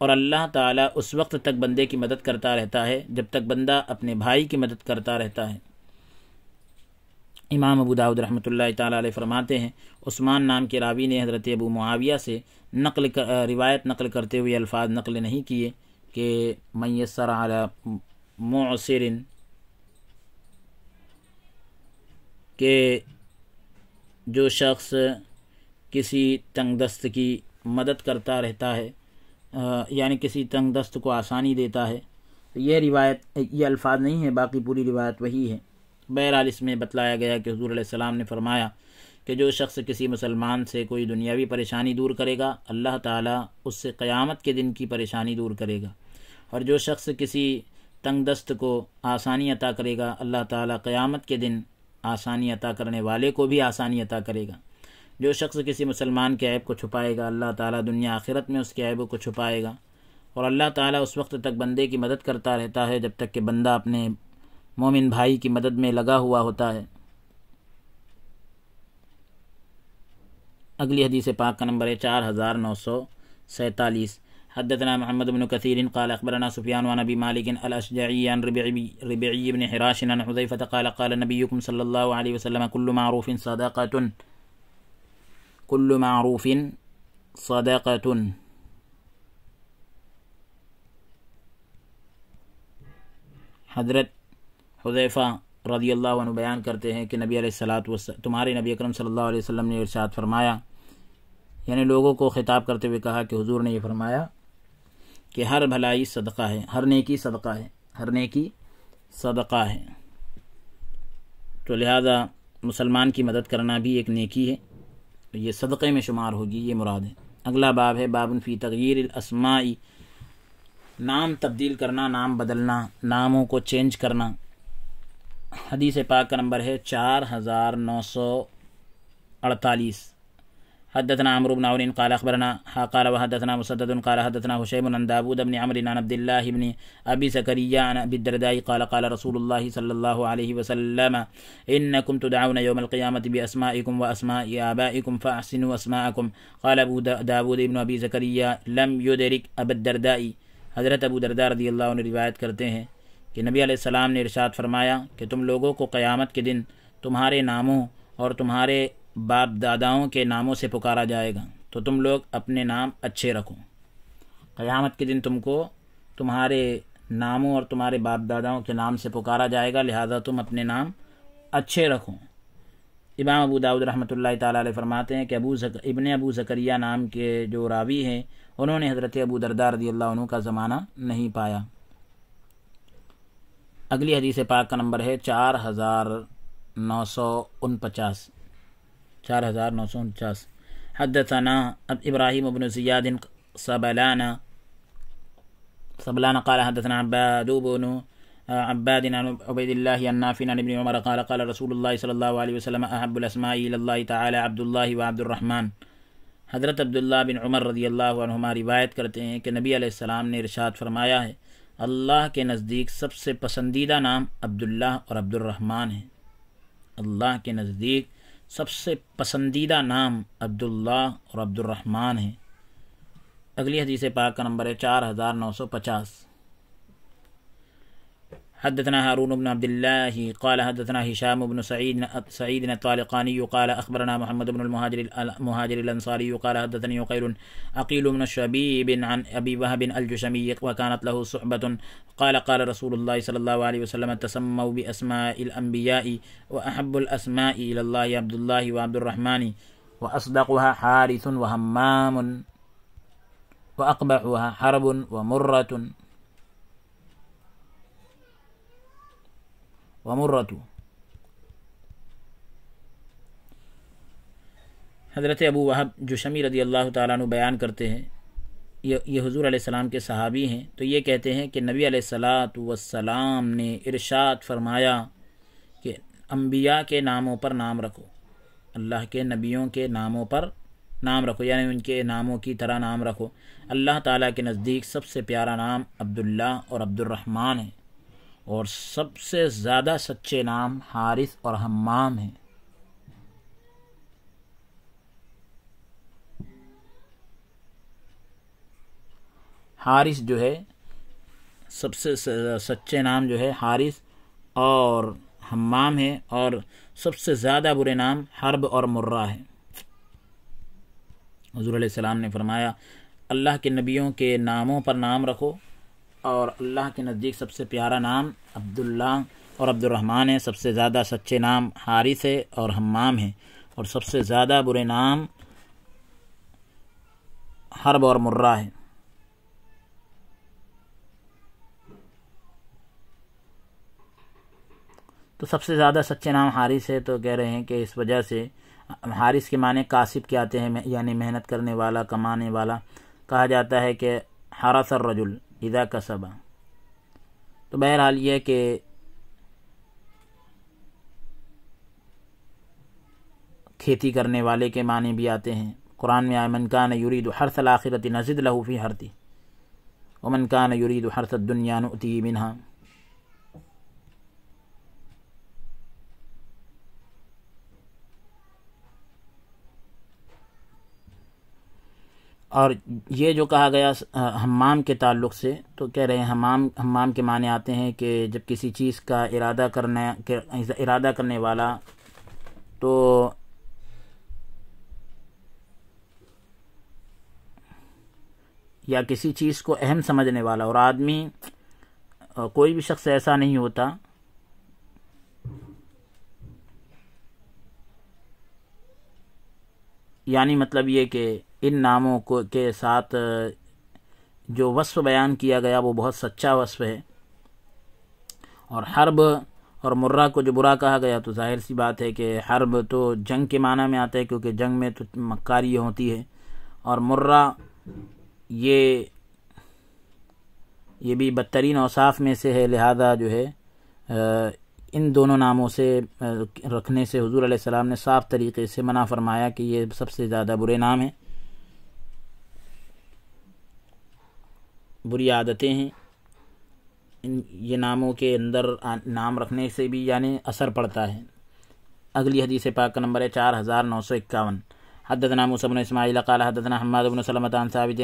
Speaker 1: اور اللہ تعالیٰ اس وقت تک بندے کی مدد کرتا رہتا ہے جب تک بندہ اپنے بھائی کی مدد کرتا رہتا ہے امام ابو داود رحمۃ اللہ تعالیٰ علیہ فرماتے ہیں عثمان نام کے راوی نے حضرت ابو معاویہ سے نقل روایت نقل کرتے ہوئے الفاظ نقل نہیں کیے کہ میسر اعلیٰ معصر کہ جو شخص کسی تنگ دست کی مدد کرتا رہتا ہے یعنی کسی تنگ دست کو آسانی دیتا ہے یہ روایت یہ الفاظ نہیں ہے باقی پوری روایت وہی ہے بہرحال اس میں بتلایا گیا کہ حضور علیہ السلام نے فرمایا کہ جو شخص کسی مسلمان سے کوئی دنیاوی پریشانی دور کرے گا اللہ تعالیٰ اس سے قیامت کے دن کی پریشانی دور کرے گا اور جو شخص کسی تنگ دست کو آسانی عطا کرے گا اللہ تعالیٰ قیامت کے دن آسانی عطا کرنے والے کو بھی آسانی عطا کرے گا جو شخص کسی مسلمان کے عیب کو چھپائے گا اللہ تعالیٰ دنیا آخرت میں اس کے عیبوں کو چھپائے گا اور اللہ تعالیٰ اس وقت تک بندے کی مدد کرتا رہتا ہے جب تک کہ بندہ اپنے مومن بھائی کی مدد میں لگا ہوا ہوتا ہے اگلی حدیث پاک کا نمبر ہے چار ہزار نو سو سینتالیس عن عنا مالك منقطیرن عن اقبرانہ سفیان بن مالکن عن ہراشین حضیفت قال نبیکم صلی اللہ علیہ وسلم معروف سداقات کل معروف صدقة حضرت حضیفہ رضی اللہ عنہ بیان کرتے ہیں کہ نبی علیہ السلاۃ وسلم تمہارے نبی اکرم صلی اللہ علیہ وسلم نے ارشاد فرمایا یعنی لوگوں کو خطاب کرتے ہوئے کہا کہ حضور نے یہ فرمایا کہ ہر بھلائی صدقہ ہے ہر نیکی صدقہ ہے ہر نیکی صدقہ ہے تو لہذا مسلمان کی مدد کرنا بھی ایک نیکی ہے تو یہ صدقے میں شمار ہوگی یہ مراد ہے اگلا باب ہے بابن فی تغیر الاسماعی نام تبدیل کرنا نام بدلنا ناموں کو چینج کرنا حدیث پاک کا نمبر ہے چار ہزار نو سو اڑتالیس حدثنا عمرو بن عون قال اخبرنا قال وحدثنا مسدد قال حدثنا هشيم بن داوود بن عمرو بن عبد الله بن ابي زكريا عن ابي الدرداء قال قال رسول الله صلى الله عليه وسلم انكم تدعون يوم القيامه باسمائكم واسماء ابائكم فاحسنوا اسماءكم قال ابو داوود بن ابي زكريا لم يدرك ابي الدرداء حضرت ابو الدرداء رضي اللہ روایت کرتے ہیں کہ نبی علیہ السلام نے ارشاد فرمایا کہ تم لوگوں کو قیامت کے دن تمہارے ناموں اور تمہارے باپ داداؤں کے ناموں سے پکارا جائے گا تو تم لوگ اپنے نام اچھے رکھو قیامت کے دن تم کو تمہارے ناموں اور تمہارے باپ داداؤں کے نام سے پکارا جائے گا لہذا تم اپنے نام اچھے رکھو امام ابو داود رحمۃ اللہ تعالیٰ علیہ فرماتے ہیں کہ ابو زک ابن ابو زکریہ نام کے جو راوی ہیں انہوں نے حضرت ابو دردار رضی اللہ عنہ کا زمانہ نہیں پایا اگلی حدیث پاک کا نمبر ہے چار ہزار نو سو ان پچاس چار ہزار نو سو انچاس حدثنا ابراہیم ابن الضیا دن عباد بن قال حدنٰ اب ادوبون ابا عن عبید اللہ قال قال رسول الله صلی اللہ علیہ وسلم الی الله تعالی عبد اللہ وعبد الرحمن حضرت عبداللہ بن عمر رضی اللہ عنہما روایت کرتے ہیں کہ نبی علیہ السلام نے ارشاد فرمایا ہے اللہ کے نزدیک سب سے پسندیدہ نام عبداللہ اور عبد الرحمن ہیں اللہ کے نزدیک سب سے پسندیدہ نام عبداللہ اور عبد الرحمن ہیں اگلی حدیث پاک کا نمبر ہے چار ہزار نو سو پچاس حدثنا هارون بن عبد الله قال حدثنا هشام بن سعيد سعيد الطالقاني قال أخبرنا محمد بن المهاجر المهاجر الأنصاري قال حدثني يقيل أقيل من الشبيب عن أبي وهب الجشمي وكانت له صحبة قال قال رسول الله صلى الله عليه وسلم تسموا بأسماء الأنبياء وأحب الأسماء إلى الله عبد الله وعبد الرحمن وأصدقها حارث وهمام وأقبحها حرب ومرة ومرۃۃ حضرت ابو وحب جو شمی رضی اللہ تعالیٰ بیان کرتے ہیں یہ حضور علیہ السلام کے صحابی ہیں تو یہ کہتے ہیں کہ نبی علیہ السلاۃ والسلام نے ارشاد فرمایا کہ انبیاء کے ناموں پر نام رکھو اللہ کے نبیوں کے ناموں پر نام رکھو یعنی ان کے ناموں کی طرح نام رکھو اللہ تعالیٰ کے نزدیک سب سے پیارا نام عبداللہ اور اور الرحمن ہے اور سب سے زیادہ سچے نام حارث اور حمام ہیں حارث جو ہے سب سے سچے نام جو ہے حارث اور حمام ہے اور سب سے زیادہ برے نام حرب اور مرہ ہے حضور علیہ السلام نے فرمایا اللہ کے نبیوں کے ناموں پر نام رکھو اور اللہ کے نزدیک سب سے پیارا نام عبداللہ اور عبد الرحمٰن ہے سب سے زیادہ سچے نام حارث ہے اور حمام ہے اور سب سے زیادہ برے نام حرب اور مرہ ہے تو سب سے زیادہ سچے نام حارث ہے تو کہہ رہے ہیں کہ اس وجہ سے حارث کے معنی کاسب کے آتے ہیں یعنی محنت کرنے والا کمانے والا کہا جاتا ہے کہ حارا الرجل ہدا کا صبا تو بہرحال یہ کہ کھیتی کرنے والے کے معنی بھی آتے ہیں قرآن امن کان یورید حرث حرصل نزد نزد فی حرتی ومن کان یرید حرث الدنیا نؤتی منہا اور یہ جو کہا گیا ہمام کے تعلق سے تو کہہ رہے ہیں ہمام ہمام کے معنی آتے ہیں کہ جب کسی چیز کا ارادہ کرنے ارادہ کرنے والا تو یا کسی چیز کو اہم سمجھنے والا اور آدمی کوئی بھی شخص ایسا نہیں ہوتا یعنی مطلب یہ کہ ان ناموں کو کے ساتھ جو وصف بیان کیا گیا وہ بہت سچا وصف ہے اور حرب اور مرہ کو جو برا کہا گیا تو ظاہر سی بات ہے کہ حرب تو جنگ کے معنی میں آتا ہے کیونکہ جنگ میں تو مکاری ہوتی ہے اور مرہ یہ یہ بھی بدترین اوصاف میں سے ہے لہذا جو ہے ان دونوں ناموں سے رکھنے سے حضور علیہ السلام نے صاف طریقے سے منع فرمایا کہ یہ سب سے زیادہ برے نام ہیں بری عادتیں ہیں ان یہ ناموں کے اندر نام رکھنے سے بھی یعنی اثر پڑتا ہے اگلی حدیث پاک کا نمبر ہے چار ہزار نو سو اکاون حدثنا موسى بن اسماعيل قال حدثنا حماد بن سلمة عن ثابت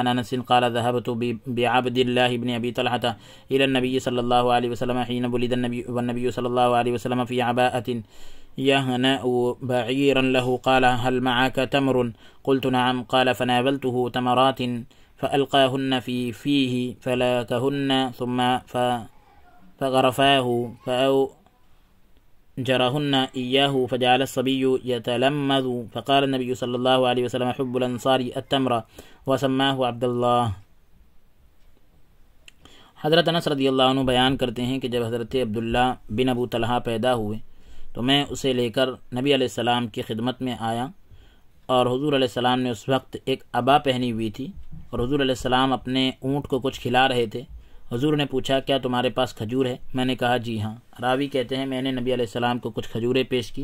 Speaker 1: عن انس قال ذهبت بعبد الله بن ابي طلحه الى النبي صلى الله عليه وسلم حين ولد النبي والنبي صلى الله عليه وسلم في عباءة يهنأ بعيرا له قال هل معك تمر قلت نعم قال فناولته تمرات فألقاهن في فيه فلاكهن ثم فغرفاه فأو جرهن إياه فجعل الصبي يتلمذ فقال النبي صلى الله عليه وسلم حب الأنصار التمر وسماه عبد الله हज़रत अनस रदी अल्लाह बयान करते हैं कि जब हज़रत अब्दुल्ला बिन अबू तलहा पैदा हुए तो मैं उसे लेकर नबी सलाम की खिदमत में आया اور حضور علیہ السلام نے اس وقت ایک ابا پہنی ہوئی تھی اور حضور علیہ السلام اپنے اونٹ کو کچھ کھلا رہے تھے حضور نے پوچھا کیا تمہارے پاس کھجور ہے میں نے کہا جی ہاں راوی کہتے ہیں میں نے نبی علیہ السلام کو کچھ کھجوریں پیش کی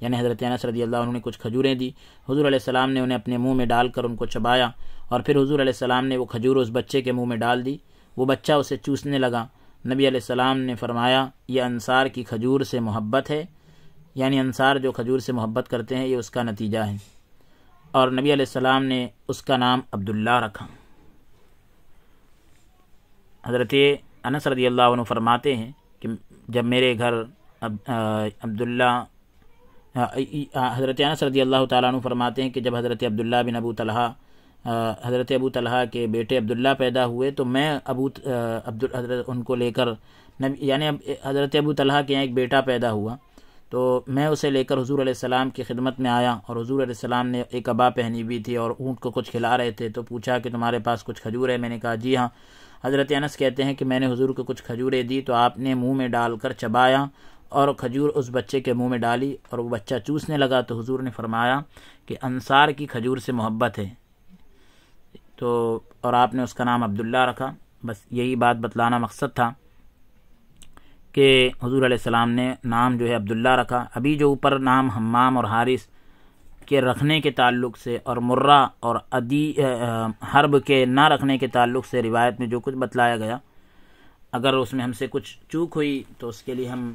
Speaker 1: یعنی حضرت انس رضی اللہ عنہ نے کچھ کھجوریں دی حضور علیہ السلام نے انہیں اپنے منہ میں ڈال کر ان کو چبایا اور پھر حضور علیہ السلام نے وہ کھجور اس بچے کے منہ میں ڈال دی وہ بچہ اسے چوسنے لگا نبی علیہ السلام نے فرمایا یہ انصار کی کھجور سے محبت ہے یعنی انصار جو کھجور سے محبت کرتے ہیں یہ اس کا نتیجہ ہے اور نبی علیہ السلام نے اس کا نام عبداللہ رکھا حضرت انس رضی اللہ عنہ فرماتے ہیں کہ جب میرے گھر عبداللہ حضرت انس رضی اللہ تعالیٰ عنہ فرماتے ہیں کہ جب حضرت عبداللہ بن ابو طلحہ حضرت ابو طلحہ کے بیٹے عبداللہ پیدا ہوئے تو میں ابو عبد حضرت ان کو لے کر یعنی حضرت ابو طلحہ کے یہاں ایک بیٹا پیدا ہوا تو میں اسے لے کر حضور علیہ السلام کی خدمت میں آیا اور حضور علیہ السلام نے ایک ابا پہنی ہوئی تھی اور اونٹ کو کچھ کھلا رہے تھے تو پوچھا کہ تمہارے پاس کچھ کھجور ہے میں نے کہا جی ہاں حضرت انس کہتے ہیں کہ میں نے حضور کو کچھ کھجوریں دی تو آپ نے منہ میں ڈال کر چبایا اور کھجور اس بچے کے منہ میں ڈالی اور وہ بچہ چوسنے لگا تو حضور نے فرمایا کہ انصار کی کھجور سے محبت ہے تو اور آپ نے اس کا نام عبداللہ رکھا بس یہی بات بتلانا مقصد تھا کہ حضور علیہ السلام نے نام جو ہے عبداللہ رکھا ابھی جو اوپر نام حمام اور حارث کے رکھنے کے تعلق سے اور مرہ اور ادی حرب کے نہ رکھنے کے تعلق سے روایت میں جو کچھ بتلایا گیا اگر اس میں ہم سے کچھ چوک ہوئی تو اس کے لیے ہم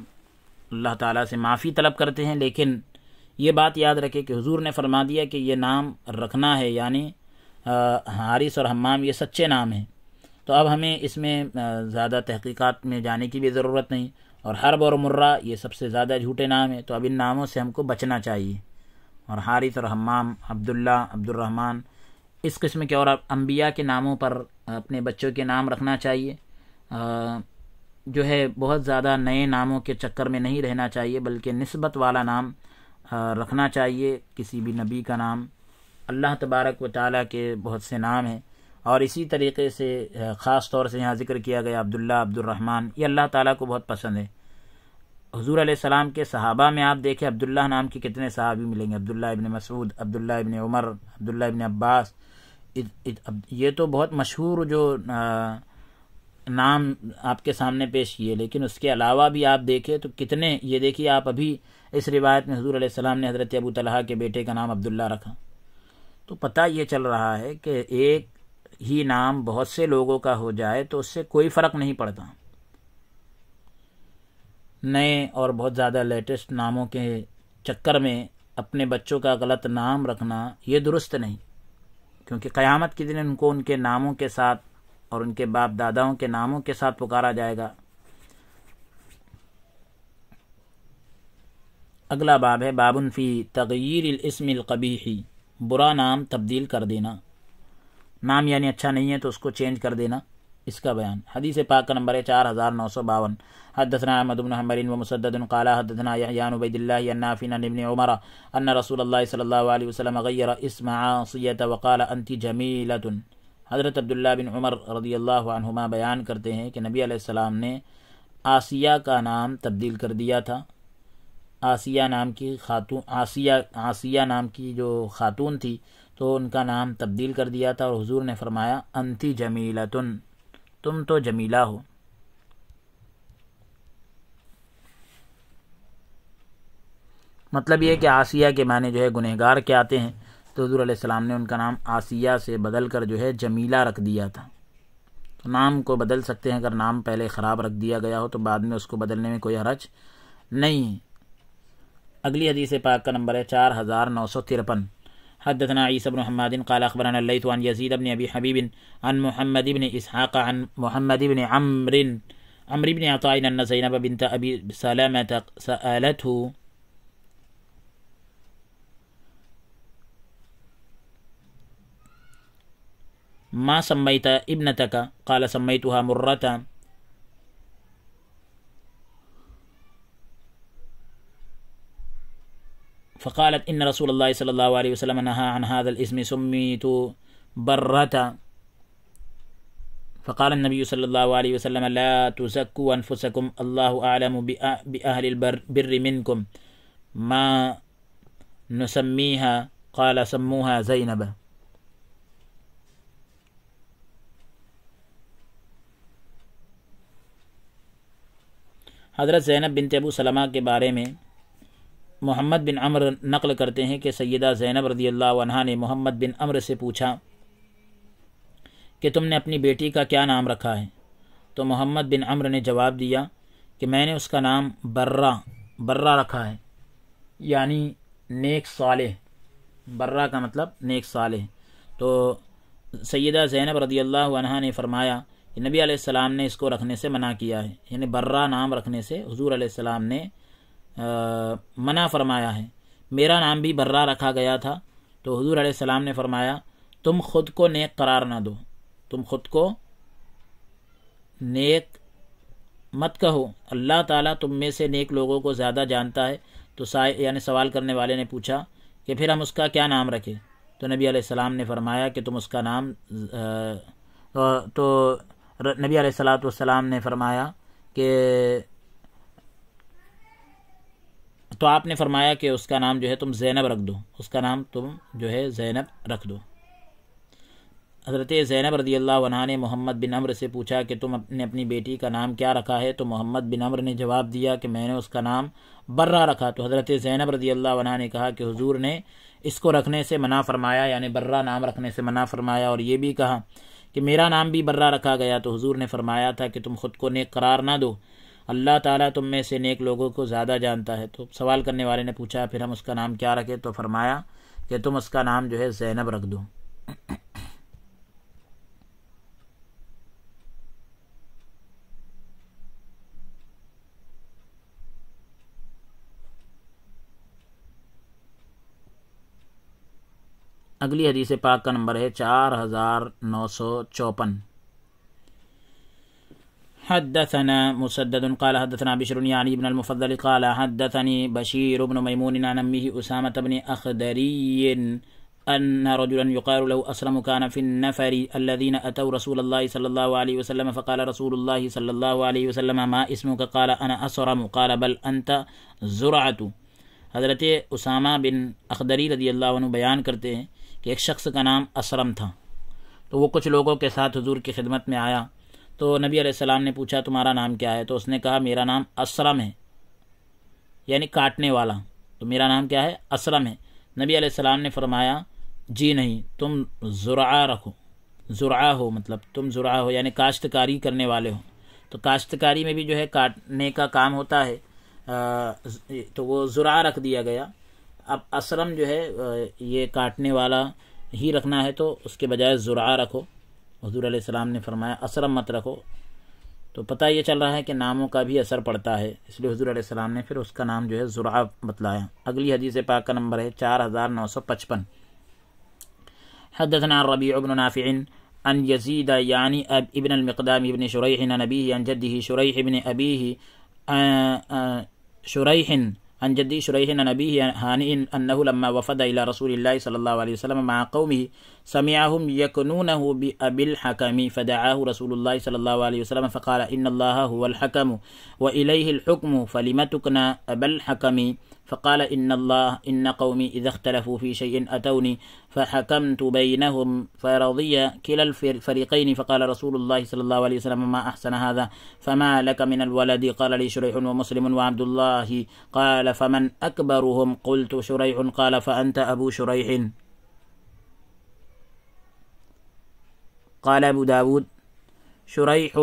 Speaker 1: اللہ تعالیٰ سے معافی طلب کرتے ہیں لیکن یہ بات یاد رکھے کہ حضور نے فرما دیا کہ یہ نام رکھنا ہے یعنی حارث اور حمام یہ سچے نام ہیں تو اب ہمیں اس میں زیادہ تحقیقات میں جانے کی بھی ضرورت نہیں اور حرب اور مرہ یہ سب سے زیادہ جھوٹے نام ہیں تو اب ان ناموں سے ہم کو بچنا چاہیے اور حارث اور حمام عبداللہ عبد الرحمٰن اس قسم کے اور انبیاء کے ناموں پر اپنے بچوں کے نام رکھنا چاہیے جو ہے بہت زیادہ نئے ناموں کے چکر میں نہیں رہنا چاہیے بلکہ نسبت والا نام رکھنا چاہیے کسی بھی نبی کا نام اللہ تبارک و تعالیٰ کے بہت سے نام ہیں اور اسی طریقے سے خاص طور سے یہاں ذکر کیا گیا عبداللہ عبد الرحمن یہ اللہ تعالیٰ کو بہت پسند ہے حضور علیہ السلام کے صحابہ میں آپ دیکھیں عبداللہ نام کے کتنے صحابی ملیں گے عبداللہ ابن مسعود عبداللہ ابن عمر عبداللہ ابن عباس یہ تو بہت مشہور جو نام آپ کے سامنے پیش کیے لیکن اس کے علاوہ بھی آپ دیکھیں تو کتنے یہ دیکھیے آپ ابھی اس روایت میں حضور علیہ السلام نے حضرت ابو طلحہ کے بیٹے کا نام عبداللہ رکھا تو پتہ یہ چل رہا ہے کہ ایک ہی نام بہت سے لوگوں کا ہو جائے تو اس سے کوئی فرق نہیں پڑتا نئے اور بہت زیادہ لیٹسٹ ناموں کے چکر میں اپنے بچوں کا غلط نام رکھنا یہ درست نہیں کیونکہ قیامت کے دن ان کو ان کے ناموں کے ساتھ اور ان کے باپ داداؤں کے ناموں کے ساتھ پکارا جائے گا اگلا باب ہے بابن فی تغیر الاسم القبیحی برا نام تبدیل کر دینا نام یعنی اچھا نہیں ہے تو اس کو چینج کر دینا اس کا بیان حدیث پاک کا نمبر ہے چار ہزار نو سو باون حدثنا حدثنا احمد بن و مسدد قال حدمدب الحمد المسد القعیٰ حدنٰ ابن عمر ان رسول الله صلی اللہ علیہ وسلم اسم عاصیه وقال انت جميله حضرت عبداللہ بن عمر رضی اللہ عنہما بیان کرتے ہیں کہ نبی علیہ السلام نے آسیہ کا نام تبدیل کر دیا تھا آسیہ نام کی خاتون آسیہ آسیہ نام کی جو خاتون تھی تو ان کا نام تبدیل کر دیا تھا اور حضور نے فرمایا انتی جمیلتن تم تو جمیلہ ہو مطلب یہ کہ آسیہ کے معنی جو ہے گنہ گار کے آتے ہیں تو حضور علیہ السلام نے ان کا نام آسیہ سے بدل کر جو ہے جمیلہ رکھ دیا تھا تو نام کو بدل سکتے ہیں اگر نام پہلے خراب رکھ دیا گیا ہو تو بعد میں اس کو بدلنے میں کوئی حرج نہیں ہے اگلی حدیث پاک کا نمبر ہے چار ہزار نو سو ترپن حدثنا عيسى بن محمد قال أخبرنا الليث عن يزيد بن أبي حبيب عن محمد بن إسحاق عن محمد بن عمرو عمرو بن عطاء أن زينب بنت أبي سلامة سألته ما سميت ابنتك قال سميتها مرة فقالت إن رسول الله صلى الله عليه وسلم نهى عن هذا الاسم سميت برة فقال النبي صلى الله عليه وسلم لا تزكوا أنفسكم الله أعلم بأهل البر منكم ما نسميها قال سموها زينب حضرت زینب بنت ابو سلمہ کے بارے میں محمد بن عمر نقل کرتے ہیں کہ سیدہ زینب رضی اللہ عنہ نے محمد بن امر سے پوچھا کہ تم نے اپنی بیٹی کا کیا نام رکھا ہے تو محمد بن امر نے جواب دیا کہ میں نے اس کا نام برہ برہ رکھا ہے یعنی نیک صالح برہ کا مطلب نیک صالح تو سیدہ زینب رضی اللہ عنہ نے فرمایا کہ نبی علیہ السلام نے اس کو رکھنے سے منع کیا ہے یعنی برہ نام رکھنے سے حضور علیہ السلام نے منع فرمایا ہے میرا نام بھی برہ رکھا گیا تھا تو حضور علیہ السلام نے فرمایا تم خود کو نیک قرار نہ دو تم خود کو نیک مت کہو اللہ تعالیٰ تم میں سے نیک لوگوں کو زیادہ جانتا ہے تو سائے یعنی سوال کرنے والے نے پوچھا کہ پھر ہم اس کا کیا نام رکھیں تو نبی علیہ السلام نے فرمایا کہ تم اس کا نام تو نبی علیہ السلات والسلام السلام نے فرمایا کہ تو آپ نے فرمایا کہ اس کا نام جو ہے تم زینب رکھ دو اس کا نام تم جو ہے زینب رکھ دو حضرت زینب رضی اللہ عنہ نے محمد بن عمر سے پوچھا کہ تم نے اپنی بیٹی کا نام کیا رکھا ہے تو محمد بن عمر نے جواب دیا کہ میں نے اس کا نام برہ رکھا تو حضرت زینب رضی اللہ عنہ نے کہا کہ حضور نے اس کو رکھنے سے منع فرمایا یعنی برہ نام رکھنے سے منع فرمایا اور یہ بھی کہا کہ میرا نام بھی برہ رکھا گیا تو حضور نے فرمایا تھا کہ تم خود کو نیک قرار نہ دو اللہ تعالیٰ تم میں سے نیک لوگوں کو زیادہ جانتا ہے تو سوال کرنے والے نے پوچھا پھر ہم اس کا نام کیا رکھے تو فرمایا کہ تم اس کا نام جو ہے زینب رکھ دو اگلی حدیث پاک کا نمبر ہے چار ہزار نو سو چوپن حدثنا مسدد قال حدثنا بشر يعني ابن المفضل قال حدثني بشير بن ميمون عن أمه أسامة بن أخدري أن رجلا يقال له أسلم كان في النفر الذين أتوا رسول الله صلى الله عليه وسلم فقال رسول الله صلى الله عليه وسلم ما اسمك قال أنا أسرم قال بل أنت زرعة حضرت اسامہ بن اخدری رضی اللہ عنہ بیان کرتے ہیں کہ ایک شخص کا نام اسرم تھا تو وہ کچھ لوگوں کے ساتھ حضور کی خدمت میں آیا تو نبی علیہ السلام نے پوچھا تمہارا نام کیا ہے تو اس نے کہا میرا نام اسرم ہے یعنی کاٹنے والا تو میرا نام کیا ہے اسرم ہے نبی علیہ السلام نے فرمایا جی نہیں تم ذرا رکھو ذرا ہو مطلب تم ذرا ہو یعنی کاشتکاری کرنے والے ہو تو کاشتکاری میں بھی جو ہے کاٹنے کا کام ہوتا ہے تو وہ ذرا رکھ دیا گیا اب اسرم جو ہے یہ کاٹنے والا ہی رکھنا ہے تو اس کے بجائے ذرا رکھو حضور علیہ السلام نے فرمایا اثر مت رکھو تو پتہ یہ چل رہا ہے کہ ناموں کا بھی اثر پڑتا ہے اس لیے حضور علیہ السلام نے پھر اس کا نام جو ہے ذراع بتلایا اگلی حدیث پاک کا نمبر ہے چار ہزار نو سو پچپن حدثنا ربیع ابن نافع ان یزید یعنی اب ابن المقدام ابن شریح نبی انجدی شریح ابن ابی شریح عن جدي شريح عن أبيه هانئ أنه لما وفد إلى رسول الله صلى الله عليه وسلم مع قومه سمعهم يكنونه بأبي الحكم فدعاه رسول الله صلى الله عليه وسلم فقال إن الله هو الحكم وإليه الحكم فلم تكن أبا الحكم فقال إن الله إن قومي إذا اختلفوا في شيء أتوني فحكمت بينهم فرضي كلا الفريقين فقال رسول الله صلى الله عليه وسلم ما أحسن هذا فما لك من الولد قال لي شريح ومسلم وعبد الله قال فمن أكبرهم قلت شريح قال فأنت أبو شريح قال أبو داود شريح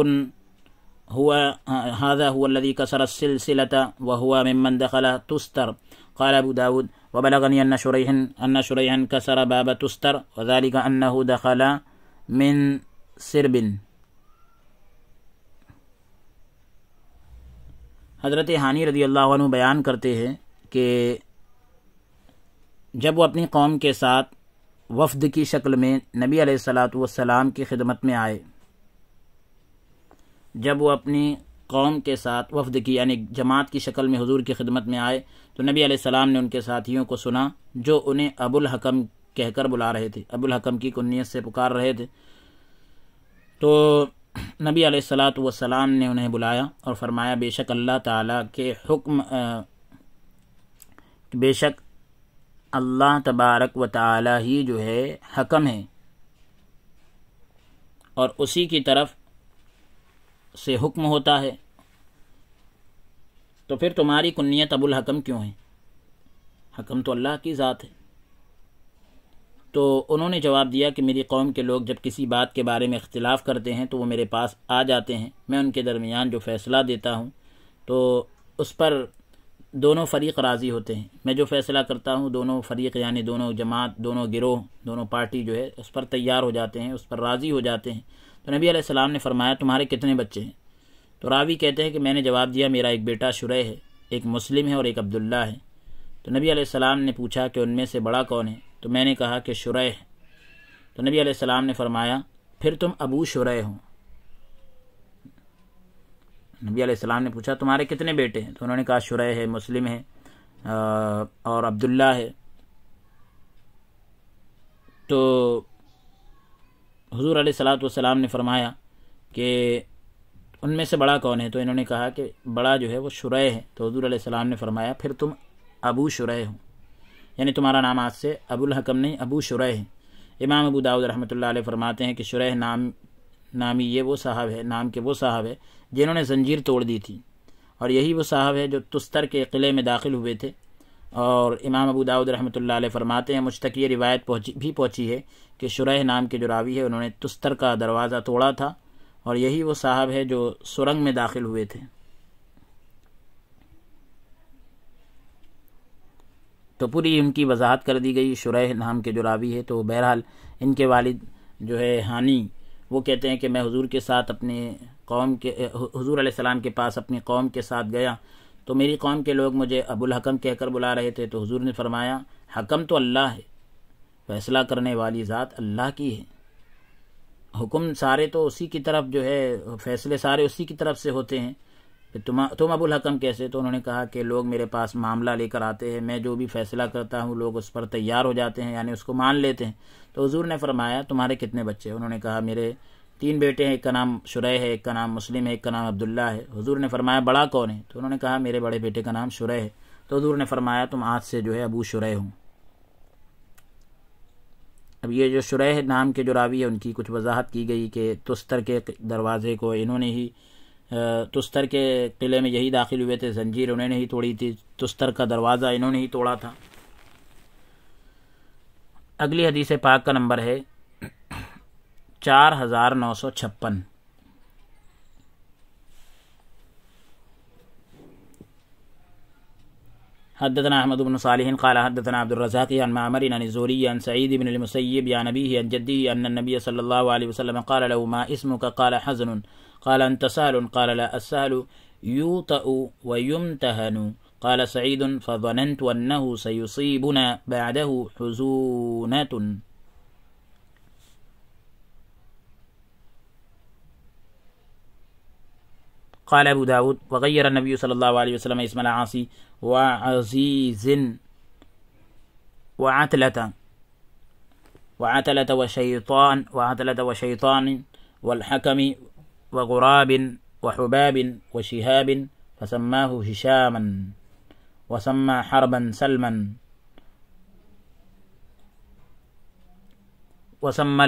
Speaker 1: هو هذا هو الذي كسر السلسلة وهو ممن دخل تستر قال ابو داود وبلغني ان شريح ان شريح كسر باب تستر وذلك انه دخل من سرب حضرت حانی رضی اللہ عنہ بیان کرتے ہیں کہ جب وہ اپنی قوم کے ساتھ وفد کی شکل میں نبی علیہ السلاۃ والسلام کی خدمت میں آئے جب وہ اپنی قوم کے ساتھ وفد کی یعنی جماعت کی شکل میں حضور کی خدمت میں آئے تو نبی علیہ السلام نے ان کے ساتھیوں کو سنا جو انہیں ابو الحکم کہہ کر بلا رہے تھے ابو الحکم کی کنیت سے پکار رہے تھے تو نبی علیہ السلاۃ والسلام نے انہیں بلایا اور فرمایا بے شک اللہ تعالیٰ کے حکم بے شک اللہ تبارک و تعالیٰ ہی جو ہے حکم ہے اور اسی کی طرف سے حکم ہوتا ہے تو پھر تمہاری کنیت ابو الحکم کیوں ہے حکم تو اللہ کی ذات ہے تو انہوں نے جواب دیا کہ میری قوم کے لوگ جب کسی بات کے بارے میں اختلاف کرتے ہیں تو وہ میرے پاس آ جاتے ہیں میں ان کے درمیان جو فیصلہ دیتا ہوں تو اس پر دونوں فریق راضی ہوتے ہیں میں جو فیصلہ کرتا ہوں دونوں فریق یعنی دونوں جماعت دونوں گروہ دونوں پارٹی جو ہے اس پر تیار ہو جاتے ہیں اس پر راضی ہو جاتے ہیں تو نبی علیہ السلام نے فرمایا تمہارے کتنے بچے ہیں تو راوی کہتے ہیں کہ میں نے جواب دیا میرا ایک بیٹا شرح ہے ایک مسلم ہے اور ایک عبداللہ ہے تو نبی علیہ السلام نے پوچھا کہ ان میں سے بڑا کون ہے تو میں نے کہا کہ شرح ہے تو نبی علیہ السلام نے فرمایا پھر تم ابو شرح ہو نبی علیہ السلام نے پوچھا تمہارے کتنے بیٹے ہیں تو انہوں نے کہا شرح ہے مسلم ہے اور عبداللہ ہے تو حضور علیہ السلاۃ والسلام نے فرمایا کہ ان میں سے بڑا کون ہے تو انہوں نے کہا کہ بڑا جو ہے وہ شرح ہے تو حضور علیہ السلام نے فرمایا پھر تم ابو شرح ہو یعنی تمہارا نام آج سے ابو الحکم نہیں ابو شرح ہے امام ابو داود رحمۃ اللہ علیہ فرماتے ہیں کہ شرح نام نامی یہ وہ صاحب ہے نام کے وہ صاحب ہے جنہوں نے زنجیر توڑ دی تھی اور یہی وہ صاحب ہے جو تستر کے قلعے میں داخل ہوئے تھے اور امام ابو داود رحمۃ اللہ علیہ فرماتے ہیں مجھ تک یہ روایت پہنچی بھی پہنچی ہے کہ شرح نام کے جو راوی ہے انہوں نے تستر کا دروازہ توڑا تھا اور یہی وہ صاحب ہے جو سرنگ میں داخل ہوئے تھے تو پوری ان کی وضاحت کر دی گئی شرح نام کے جو راوی ہے تو بہرحال ان کے والد جو ہے ہانی وہ کہتے ہیں کہ میں حضور کے ساتھ اپنے قوم کے حضور علیہ السلام کے پاس اپنی قوم کے ساتھ گیا تو میری قوم کے لوگ مجھے ابو الحکم کہہ کر بلا رہے تھے تو حضور نے فرمایا حکم تو اللہ ہے فیصلہ کرنے والی ذات اللہ کی ہے حکم سارے تو اسی کی طرف جو ہے فیصلے سارے اسی کی طرف سے ہوتے ہیں کہ تم تم ابو الحکم کیسے تو انہوں نے کہا کہ لوگ میرے پاس معاملہ لے کر آتے ہیں میں جو بھی فیصلہ کرتا ہوں لوگ اس پر تیار ہو جاتے ہیں یعنی اس کو مان لیتے ہیں تو حضور نے فرمایا تمہارے کتنے بچے انہوں نے کہا میرے تین بیٹے ہیں ایک کا نام شرح ہے ایک کا نام مسلم ہے ایک کا نام عبداللہ ہے حضور نے فرمایا بڑا کون ہے تو انہوں نے کہا میرے بڑے بیٹے کا نام شرح ہے تو حضور نے فرمایا تم آج سے جو ہے ابو شرح ہوں اب یہ جو شرح نام کے جو راوی ہے ان کی کچھ وضاحت کی گئی کہ تستر کے دروازے کو انہوں نے ہی تستر کے قلعے میں یہی داخل ہوئے تھے زنجیر انہوں نے ہی توڑی تھی تستر کا دروازہ انہوں نے ہی توڑا تھا اگلی حدیث پاک کا نمبر ہے चार हजार नौ सौ छप्पन حدثنا أحمد بن صالح قال حدثنا عبد الرزاق عن معمر عن الزوري عن سعيد بن المسيب عن أبيه عن جده أن النبي صلى الله عليه وسلم قال له ما اسمك قال حزن قال أنت سهل قال لا السهل يوطأ ويمتهن قال سعيد فظننت أنه سيصيبنا بعده حزونة قال أبو داود وغير النبي صلى الله عليه وسلم اسم العاصي وعزيز وعتلة وعتلة وشيطان وعتلة وشيطان والحكم وغراب وحباب وشهاب فسماه هشاما وسمى حربا سلما وسمى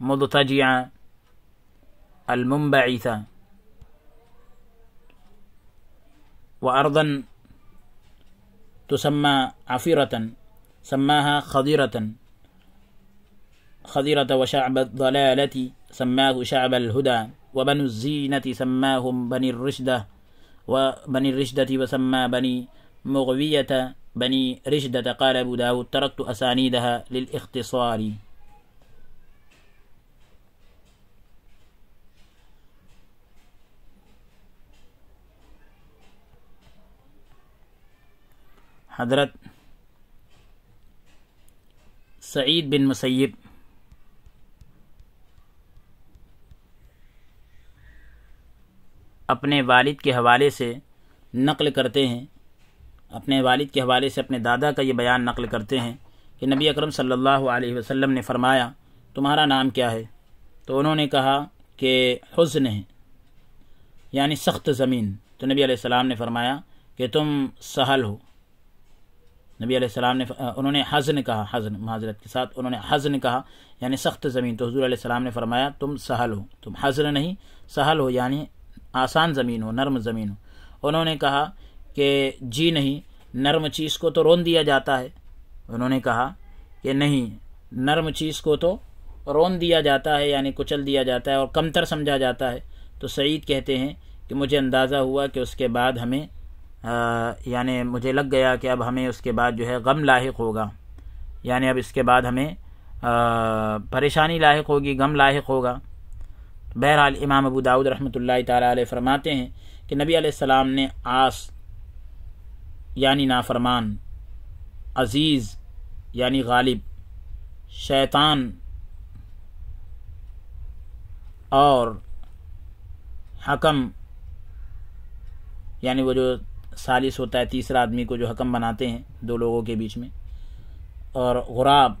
Speaker 1: المضطجع المنبعث وأرضا تسمى عفيرة سماها خضيرة خضيرة وشعب الضلالة سماه شعب الهدى وبنو الزينة سماهم بني الرشدة وبني الرشدة وسمى بني مغوية بني رشدة قال أبو داود تركت أسانيدها للإختصار حضرت سعید بن مسیب اپنے والد کے حوالے سے نقل کرتے ہیں اپنے والد کے حوالے سے اپنے دادا کا یہ بیان نقل کرتے ہیں کہ نبی اکرم صلی اللہ علیہ وسلم نے فرمایا تمہارا نام کیا ہے تو انہوں نے کہا کہ حزن ہے یعنی سخت زمین تو نبی علیہ السلام نے فرمایا کہ تم سہل ہو نبی علیہ السلام نے انہوں نے حزن کہا حزن معذرت کے ساتھ انہوں نے حزن کہا یعنی سخت زمین تو حضور علیہ السلام نے فرمایا تم سہل ہو تم حزن نہیں سہل ہو یعنی آسان زمین ہو نرم زمین ہو انہوں نے کہا کہ جی نہیں نرم چیز کو تو رون دیا جاتا ہے انہوں نے کہا کہ نہیں نرم چیز کو تو رون دیا جاتا ہے یعنی کچل دیا جاتا ہے اور کمتر سمجھا جاتا ہے تو سعید کہتے ہیں کہ مجھے اندازہ ہوا کہ اس کے بعد ہمیں یعنی مجھے لگ گیا کہ اب ہمیں اس کے بعد جو ہے غم لاحق ہوگا یعنی اب اس کے بعد ہمیں پریشانی لاحق ہوگی غم لاحق ہوگا بہرحال امام ابو داود رحمۃ اللہ تعالیٰ علیہ فرماتے ہیں کہ نبی علیہ السلام نے آس یعنی نافرمان عزیز یعنی غالب شیطان اور حکم یعنی وہ جو سالس ہوتا ہے تیسرا آدمی کو جو حکم بناتے ہیں دو لوگوں کے بیچ میں اور غراب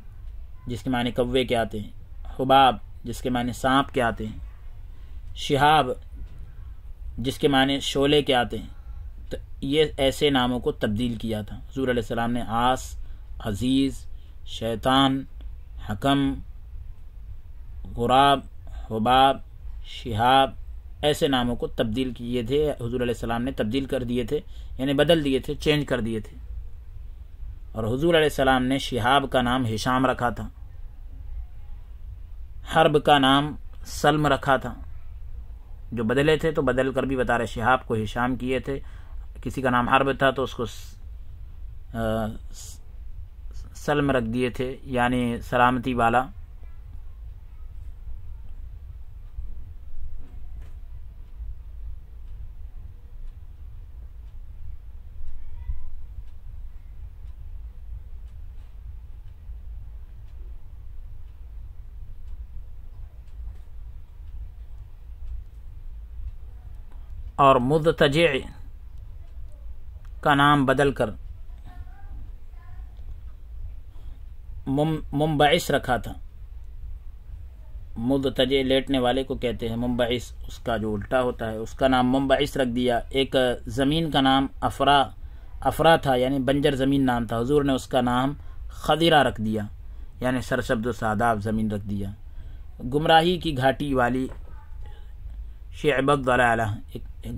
Speaker 1: جس کے معنی قوے کے آتے ہیں حباب جس کے معنی سانپ کے آتے ہیں شہاب جس کے معنی شعلے کے آتے ہیں تو یہ ایسے ناموں کو تبدیل کیا تھا حضور علیہ السلام نے آس عزیز شیطان حکم غراب حباب شہاب ایسے ناموں کو تبدیل کیے تھے حضور علیہ السلام نے تبدیل کر دیے تھے یعنی بدل دیے تھے چینج کر دیے تھے اور حضور علیہ السلام نے شہاب کا نام ہشام رکھا تھا حرب کا نام سلم رکھا تھا جو بدلے تھے تو بدل کر بھی بتا رہے شہاب کو ہشام کیے تھے کسی کا نام حرب تھا تو اس کو سلم رکھ دیے تھے یعنی سلامتی والا اور مدتجع کا نام بدل کر ممبعث رکھا تھا مرد لیٹنے والے کو کہتے ہیں ممبعث اس کا جو الٹا ہوتا ہے اس کا نام ممبعث رکھ دیا ایک زمین کا نام افرا افرا تھا یعنی بنجر زمین نام تھا حضور نے اس کا نام خدیرہ رکھ دیا یعنی سرسبد و ساداب زمین رکھ دیا گمراہی کی گھاٹی والی شعب اب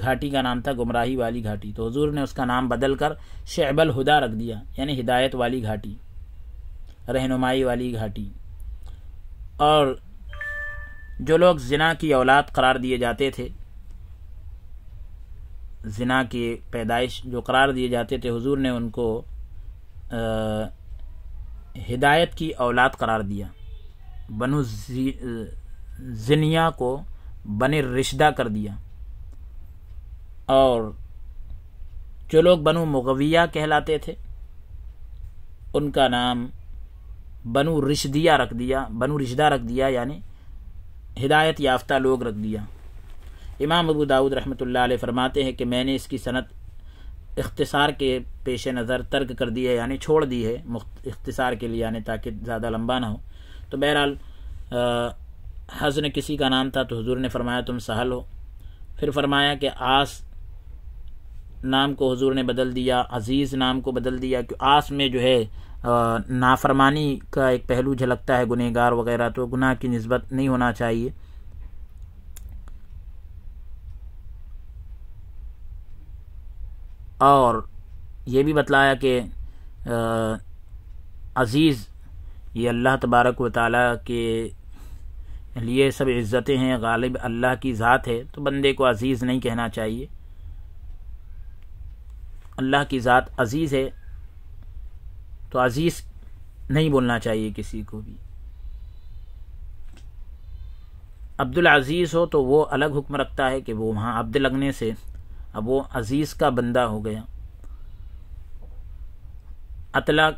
Speaker 1: گھاٹی کا نام تھا گمراہی والی گھاٹی تو حضور نے اس کا نام بدل کر شعب الہدا رکھ دیا یعنی ہدایت والی گھاٹی رہنمائی والی گھاٹی اور جو لوگ زنا کی اولاد قرار دیے جاتے تھے زنا کی پیدائش جو قرار دیے جاتے تھے حضور نے ان کو ہدایت کی اولاد قرار دیا بنو زنیا کو بن رشدہ کر دیا اور جو لوگ بنو مغویہ کہلاتے تھے ان کا نام بنو رشدیہ رکھ دیا بنو رشدہ رکھ دیا یعنی ہدایت یافتہ لوگ رکھ دیا امام ابو داود رحمۃ اللہ علیہ فرماتے ہیں کہ میں نے اس کی صنعت اختصار کے پیش نظر ترک کر دی ہے یعنی چھوڑ دی ہے اختصار کے لیے یعنی تاکہ زیادہ لمبا نہ ہو تو بہرحال حضر کسی کا نام تھا تو حضور نے فرمایا تم سہل ہو پھر فرمایا کہ آس نام کو حضور نے بدل دیا عزیز نام کو بدل دیا کہ آس میں جو ہے نافرمانی کا ایک پہلو جھلکتا ہے گنہ گار وغیرہ تو گناہ کی نسبت نہیں ہونا چاہیے اور یہ بھی بتلایا کہ عزیز یہ اللہ تبارک و تعالیٰ کے لیے سب عزتیں ہیں غالب اللہ کی ذات ہے تو بندے کو عزیز نہیں کہنا چاہیے اللہ کی ذات عزیز ہے تو عزیز نہیں بولنا چاہیے کسی کو بھی عبد العزیز ہو تو وہ الگ حکم رکھتا ہے کہ وہ وہاں عبد لگنے سے اب وہ عزیز کا بندہ ہو گیا اطلاع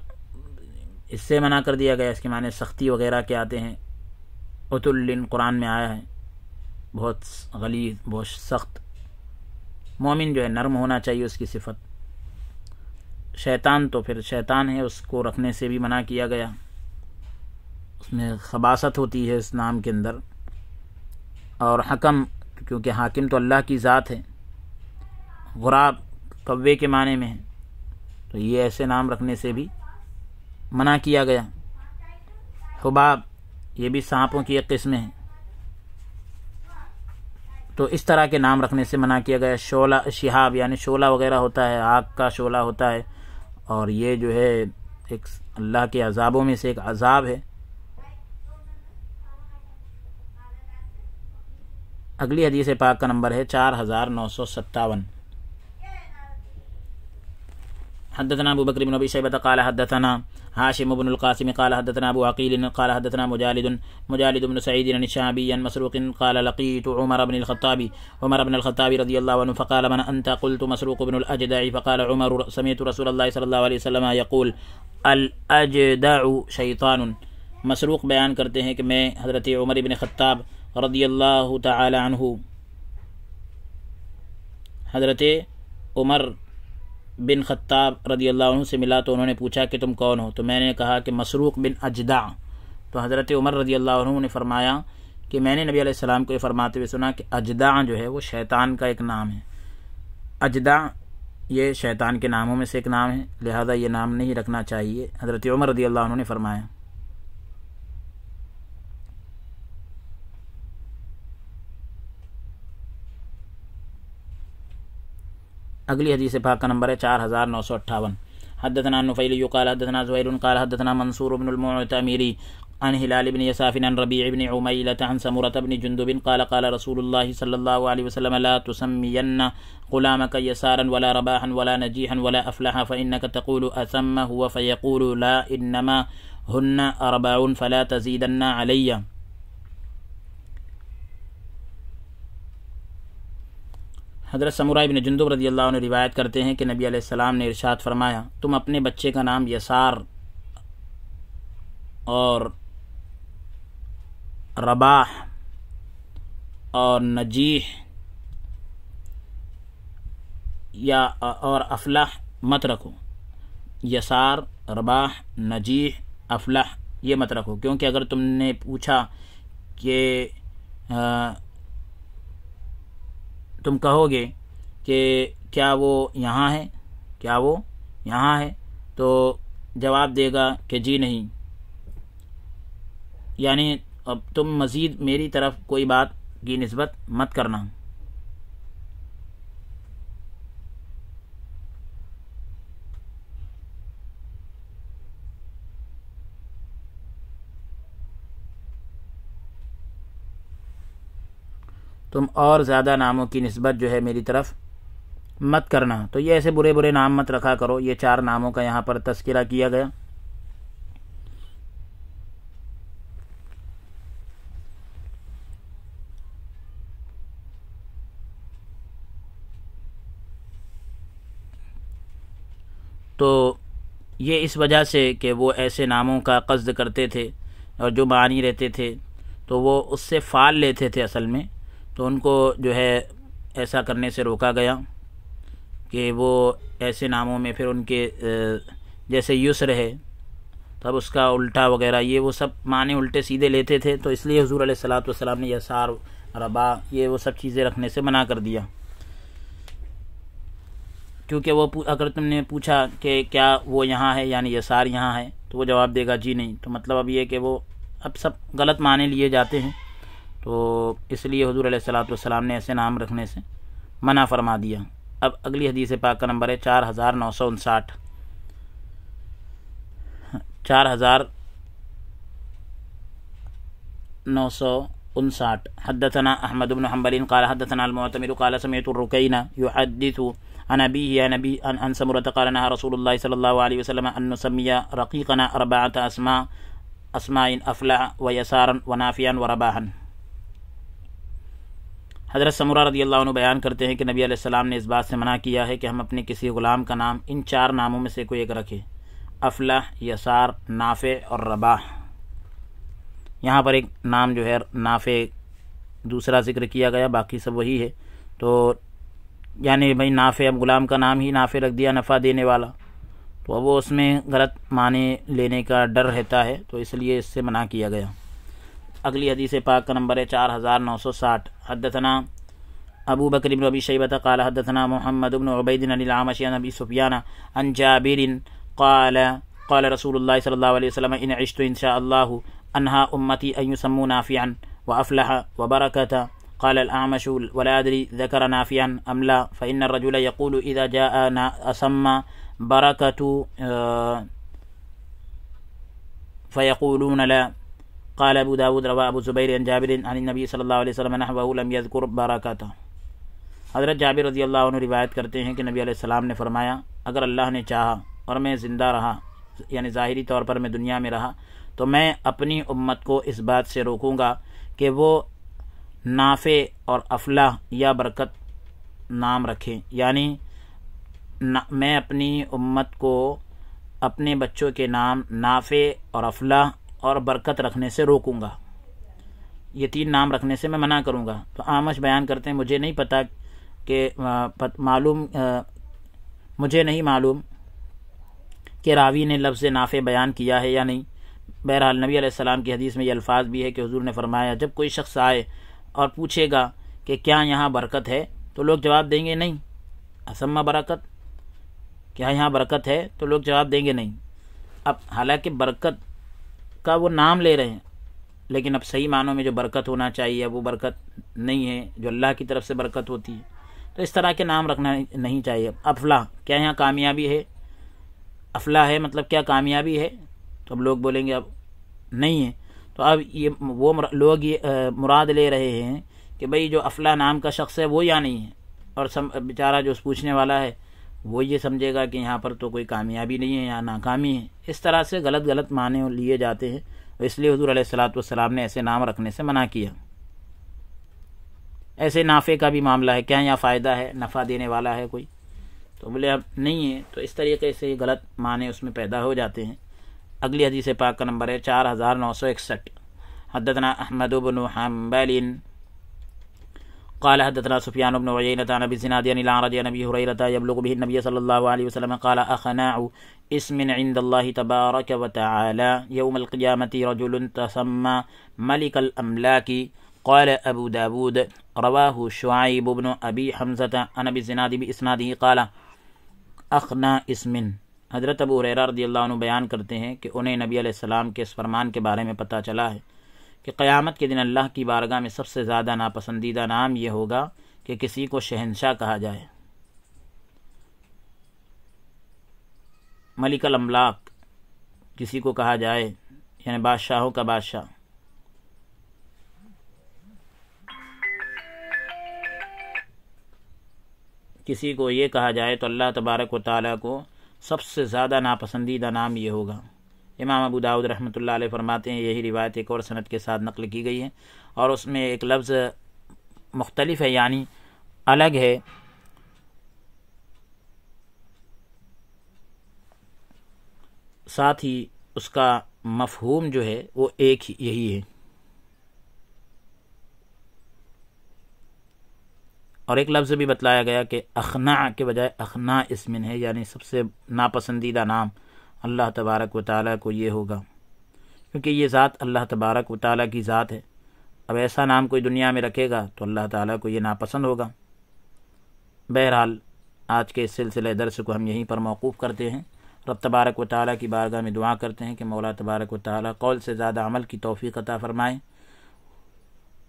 Speaker 1: اس سے منع کر دیا گیا اس کے معنی سختی وغیرہ کے آتے ہیں اتلن قرآن میں آیا ہے بہت غلیظ بہت سخت مومن جو ہے نرم ہونا چاہیے اس کی صفت شیطان تو پھر شیطان ہے اس کو رکھنے سے بھی منع کیا گیا اس میں خباست ہوتی ہے اس نام کے اندر اور حکم کیونکہ حاکم تو اللہ کی ذات ہے غراب قوے کے معنی میں ہے تو یہ ایسے نام رکھنے سے بھی منع کیا گیا حباب یہ بھی سانپوں کی ایک قسم ہے تو اس طرح کے نام رکھنے سے منع کیا گیا شعلہ شہاب یعنی شولہ وغیرہ ہوتا ہے آگ کا شعلہ ہوتا ہے اور یہ جو ہے ایک اللہ کے عذابوں میں سے ایک عذاب ہے اگلی حدیث پاک کا نمبر ہے چار ہزار نو سو ستاون حدثنا أبو بكر بن أبي شيبة قال حدثنا هاشم بن القاسم قال حدثنا أبو عقيل قال حدثنا مجالد مجالد بن سعيد عن الشعبي مسروق قال لقيت عمر بن الخطاب عمر بن الخطاب رضي الله عنه فقال من أنت قلت مسروق بن الأجدع فقال عمر سمعت رسول الله صلى الله عليه وسلم يقول الأجدع شيطان مسروق بيان کرتے ہیں کہ میں حضرت عمر بن خطاب رضی اللہ تعالی عنہ حضرت عمر بن خطاب رضی اللہ عنہ سے ملا تو انہوں نے پوچھا کہ تم کون ہو تو میں نے کہا کہ مسروق بن اجدا تو حضرت عمر رضی اللہ عنہ نے فرمایا کہ میں نے نبی علیہ السلام کو یہ فرماتے ہوئے سنا کہ اجدا جو ہے وہ شیطان کا ایک نام ہے اجدا یہ شیطان کے ناموں میں سے ایک نام ہے لہذا یہ نام نہیں رکھنا چاہیے حضرت عمر رضی اللہ عنہ نے فرمایا اگلی حدیث پاک کا نمبر ہے چار ہزار نو سو اٹھاون حدثنا النفيلي قال حدثنا زهير قال حدثنا منصور بن المعتمري عن هلال بن يساف عن ربيع بن عميلة عن سمرة بن جندب قال قال رسول الله صلى الله عليه وسلم لا تسمين غلامك يسارا ولا رباحا ولا نجيحا ولا أفلحا فإنك تقول أثم هو فيقول لا إنما هن أربعون فلا تزيدن عليّ حضرت سمورہ ابن جندب رضی اللہ عنہ روایت کرتے ہیں کہ نبی علیہ السلام نے ارشاد فرمایا تم اپنے بچے کا نام یسار اور رباح اور نجیح یا اور افلاح مت رکھو یسار رباح نجیح افلاح یہ مت رکھو کیونکہ اگر تم نے پوچھا کہ تم کہو گے کہ کیا وہ یہاں ہے کیا وہ یہاں ہے تو جواب دے گا کہ جی نہیں یعنی اب تم مزید میری طرف کوئی بات کی نسبت مت کرنا تم اور زیادہ ناموں کی نسبت جو ہے میری طرف مت کرنا تو یہ ایسے برے برے نام مت رکھا کرو یہ چار ناموں کا یہاں پر تذکرہ کیا گیا تو یہ اس وجہ سے کہ وہ ایسے ناموں کا قصد کرتے تھے اور جو معنی رہتے تھے تو وہ اس سے فال لیتے تھے اصل میں تو ان کو جو ہے ایسا کرنے سے روکا گیا کہ وہ ایسے ناموں میں پھر ان کے جیسے یسر رہے تب اس کا الٹا وغیرہ یہ وہ سب معنی الٹے سیدھے لیتے تھے تو اس لیے حضور علیہ السلاۃ والسلام نے یہ سار ربا یہ وہ سب چیزیں رکھنے سے منع کر دیا کیونکہ وہ اگر تم نے پوچھا کہ کیا وہ یہاں ہے یعنی یہ سار یہاں ہے تو وہ جواب دے گا جی نہیں تو مطلب اب یہ کہ وہ اب سب غلط معنی لیے جاتے ہیں تو اس لیے حضور علیہ السلاۃ والسلام نے ایسے نام رکھنے سے منع فرما دیا اب اگلی حدیث پاک کا نمبر ہے چار ہزار نو سو انساٹھ چار ہزار نو سو انساٹھ حدثنا احمد بن ابنحمل قالہ حدعالمعتم القعہ سمیت الرقی عن نبی عن انصمرۃۃ کالنہ رسول قال صلی اللہ علیہ وسلم الله عليه وسلم عرباۃََ نسمي رقيقنا افلاَ و یسارن و ويسارا ونافيا ورباحا حضرت سمورہ رضی اللہ عنہ بیان کرتے ہیں کہ نبی علیہ السلام نے اس بات سے منع کیا ہے کہ ہم اپنے کسی غلام کا نام ان چار ناموں میں سے کوئی ایک رکھیں افلاح یسار نافع اور رباح یہاں پر ایک نام جو ہے نافع دوسرا ذکر کیا گیا باقی سب وہی ہے تو یعنی بھائی نافع اب غلام کا نام ہی نافع رکھ دیا نفع دینے والا تو اب وہ اس میں غلط معنی لینے کا ڈر رہتا ہے تو اس لیے اس سے منع کیا گیا اگلی حدیث پاک نمبر 4960 حدثنا ابو بکر بن ابی شیبت قال حدثنا محمد بن عبید عن العامشی عن ابی سفیان عن جابر قال قال رسول الله صلى الله عليه وسلم ان عشت ان شاء الله انها امتي ان يسموا نافعا وافلح وبركة قال الاعمش ولا ادري ذكر نافعا ام لا فان الرجل يقول اذا جاء اسمى بركة فيقولون لا قال ابو داود روا ابو زبیر جابر عن نبی صلی اللہ علیہ وسلم لم یذکر برکاتہ حضرت جابر رضی اللہ عنہ روایت کرتے ہیں کہ نبی علیہ السلام نے فرمایا اگر اللہ نے چاہا اور میں زندہ رہا یعنی ظاہری طور پر میں دنیا میں رہا تو میں اپنی امت کو اس بات سے روکوں گا کہ وہ نافع اور افلاح یا برکت نام رکھیں یعنی میں اپنی امت کو اپنے بچوں کے نام نافع اور افلاح اور برکت رکھنے سے روکوں گا یہ تین نام رکھنے سے میں منع کروں گا تو آمش بیان کرتے ہیں مجھے نہیں پتہ کہ معلوم مجھے نہیں معلوم کہ راوی نے لفظ نافع بیان کیا ہے یا نہیں بہرحال نبی علیہ السلام کی حدیث میں یہ الفاظ بھی ہے کہ حضور نے فرمایا جب کوئی شخص آئے اور پوچھے گا کہ کیا یہاں برکت ہے تو لوگ جواب دیں گے نہیں اسما برکت کیا یہاں برکت ہے تو لوگ جواب دیں گے نہیں اب حالانکہ برکت کا وہ نام لے رہے ہیں لیکن اب صحیح معنوں میں جو برکت ہونا چاہیے وہ برکت نہیں ہے جو اللہ کی طرف سے برکت ہوتی ہے تو اس طرح کے نام رکھنا نہیں چاہیے افلاح کیا یہاں کامیابی ہے افلاح ہے مطلب کیا کامیابی ہے تو اب لوگ بولیں گے اب نہیں ہے تو اب یہ وہ لوگ یہ مراد لے رہے ہیں کہ بھئی جو افلاح نام کا شخص ہے وہ یا نہیں ہے اور سم بیچارہ جو اس پوچھنے والا ہے وہ یہ سمجھے گا کہ یہاں پر تو کوئی کامیابی نہیں ہے یا ناکامی ہے اس طرح سے غلط غلط معنی لیے جاتے ہیں اس لیے حضور علیہ السلاۃ والسلام نے ایسے نام رکھنے سے منع کیا ایسے نافع کا بھی معاملہ ہے کیا یہاں فائدہ ہے نفع دینے والا ہے کوئی تو بولے اب نہیں ہے تو اس طریقے سے یہ غلط معنی اس میں پیدا ہو جاتے ہیں اگلی حدیث پاک کا نمبر ہے چار ہزار نو سو اکسٹھ حد احمد بن حنبل قال حدثنا سفيان بن عيينة عن قالہ الزناد عن وطا عن جناع هريرة يبلغ به النبي صلى الله عليه وسلم قال اسم عند الله تبارك وتعالى يوم القيامة رجل تسمى ملك الاملاك قال ابو داود رواه شعيب بن ابي حمزة عن ابي الزناد باسناده قال اخنا اسم حضرت ابو رضی اللہ عنہ بیان کرتے ہیں کہ انہیں نبی علیہ السلام کے اس فرمان کے بارے میں پتہ چلا ہے کہ قیامت کے دن اللہ کی بارگاہ میں سب سے زیادہ ناپسندیدہ نام یہ ہوگا کہ کسی کو شہنشاہ کہا جائے ملک الاملاک کسی کو کہا جائے یعنی بادشاہوں کا بادشاہ کسی کو یہ کہا جائے تو اللہ تبارک و تعالیٰ کو سب سے زیادہ ناپسندیدہ نام یہ ہوگا امام ابو داود رحمۃ اللہ علیہ فرماتے ہیں یہی روایت ایک اور صنعت کے ساتھ نقل کی گئی ہے اور اس میں ایک لفظ مختلف ہے یعنی الگ ہے ساتھ ہی اس کا مفہوم جو ہے وہ ایک ہی یہی ہے اور ایک لفظ بھی بتلایا گیا کہ اخنا کے بجائے اخنا اسمن ہے یعنی سب سے ناپسندیدہ نام اللہ تبارک و تعالیٰ کو یہ ہوگا کیونکہ یہ ذات اللہ تبارک و تعالیٰ کی ذات ہے اب ایسا نام کوئی دنیا میں رکھے گا تو اللہ تعالیٰ کو یہ ناپسند ہوگا بہرحال آج کے اس سلسلہ درس کو ہم یہیں پر موقوف کرتے ہیں رب تبارک و تعالیٰ کی بارگاہ میں دعا کرتے ہیں کہ مولا تبارک و تعالیٰ قول سے زیادہ عمل کی توفیق عطا فرمائیں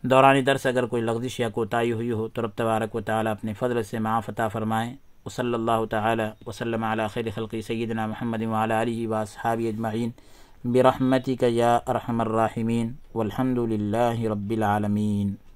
Speaker 1: دوران درس اگر کوئی لغزش یا کوتاہی ہوئی ہو تو رب تبارک و تعالیٰ اپنے فضل سے معاف عطا فرمائیں وصلى الله تعالى وسلم على خير خلق سيدنا محمد وعلى آله وأصحابه أجمعين برحمتك يا أرحم الراحمين والحمد لله رب العالمين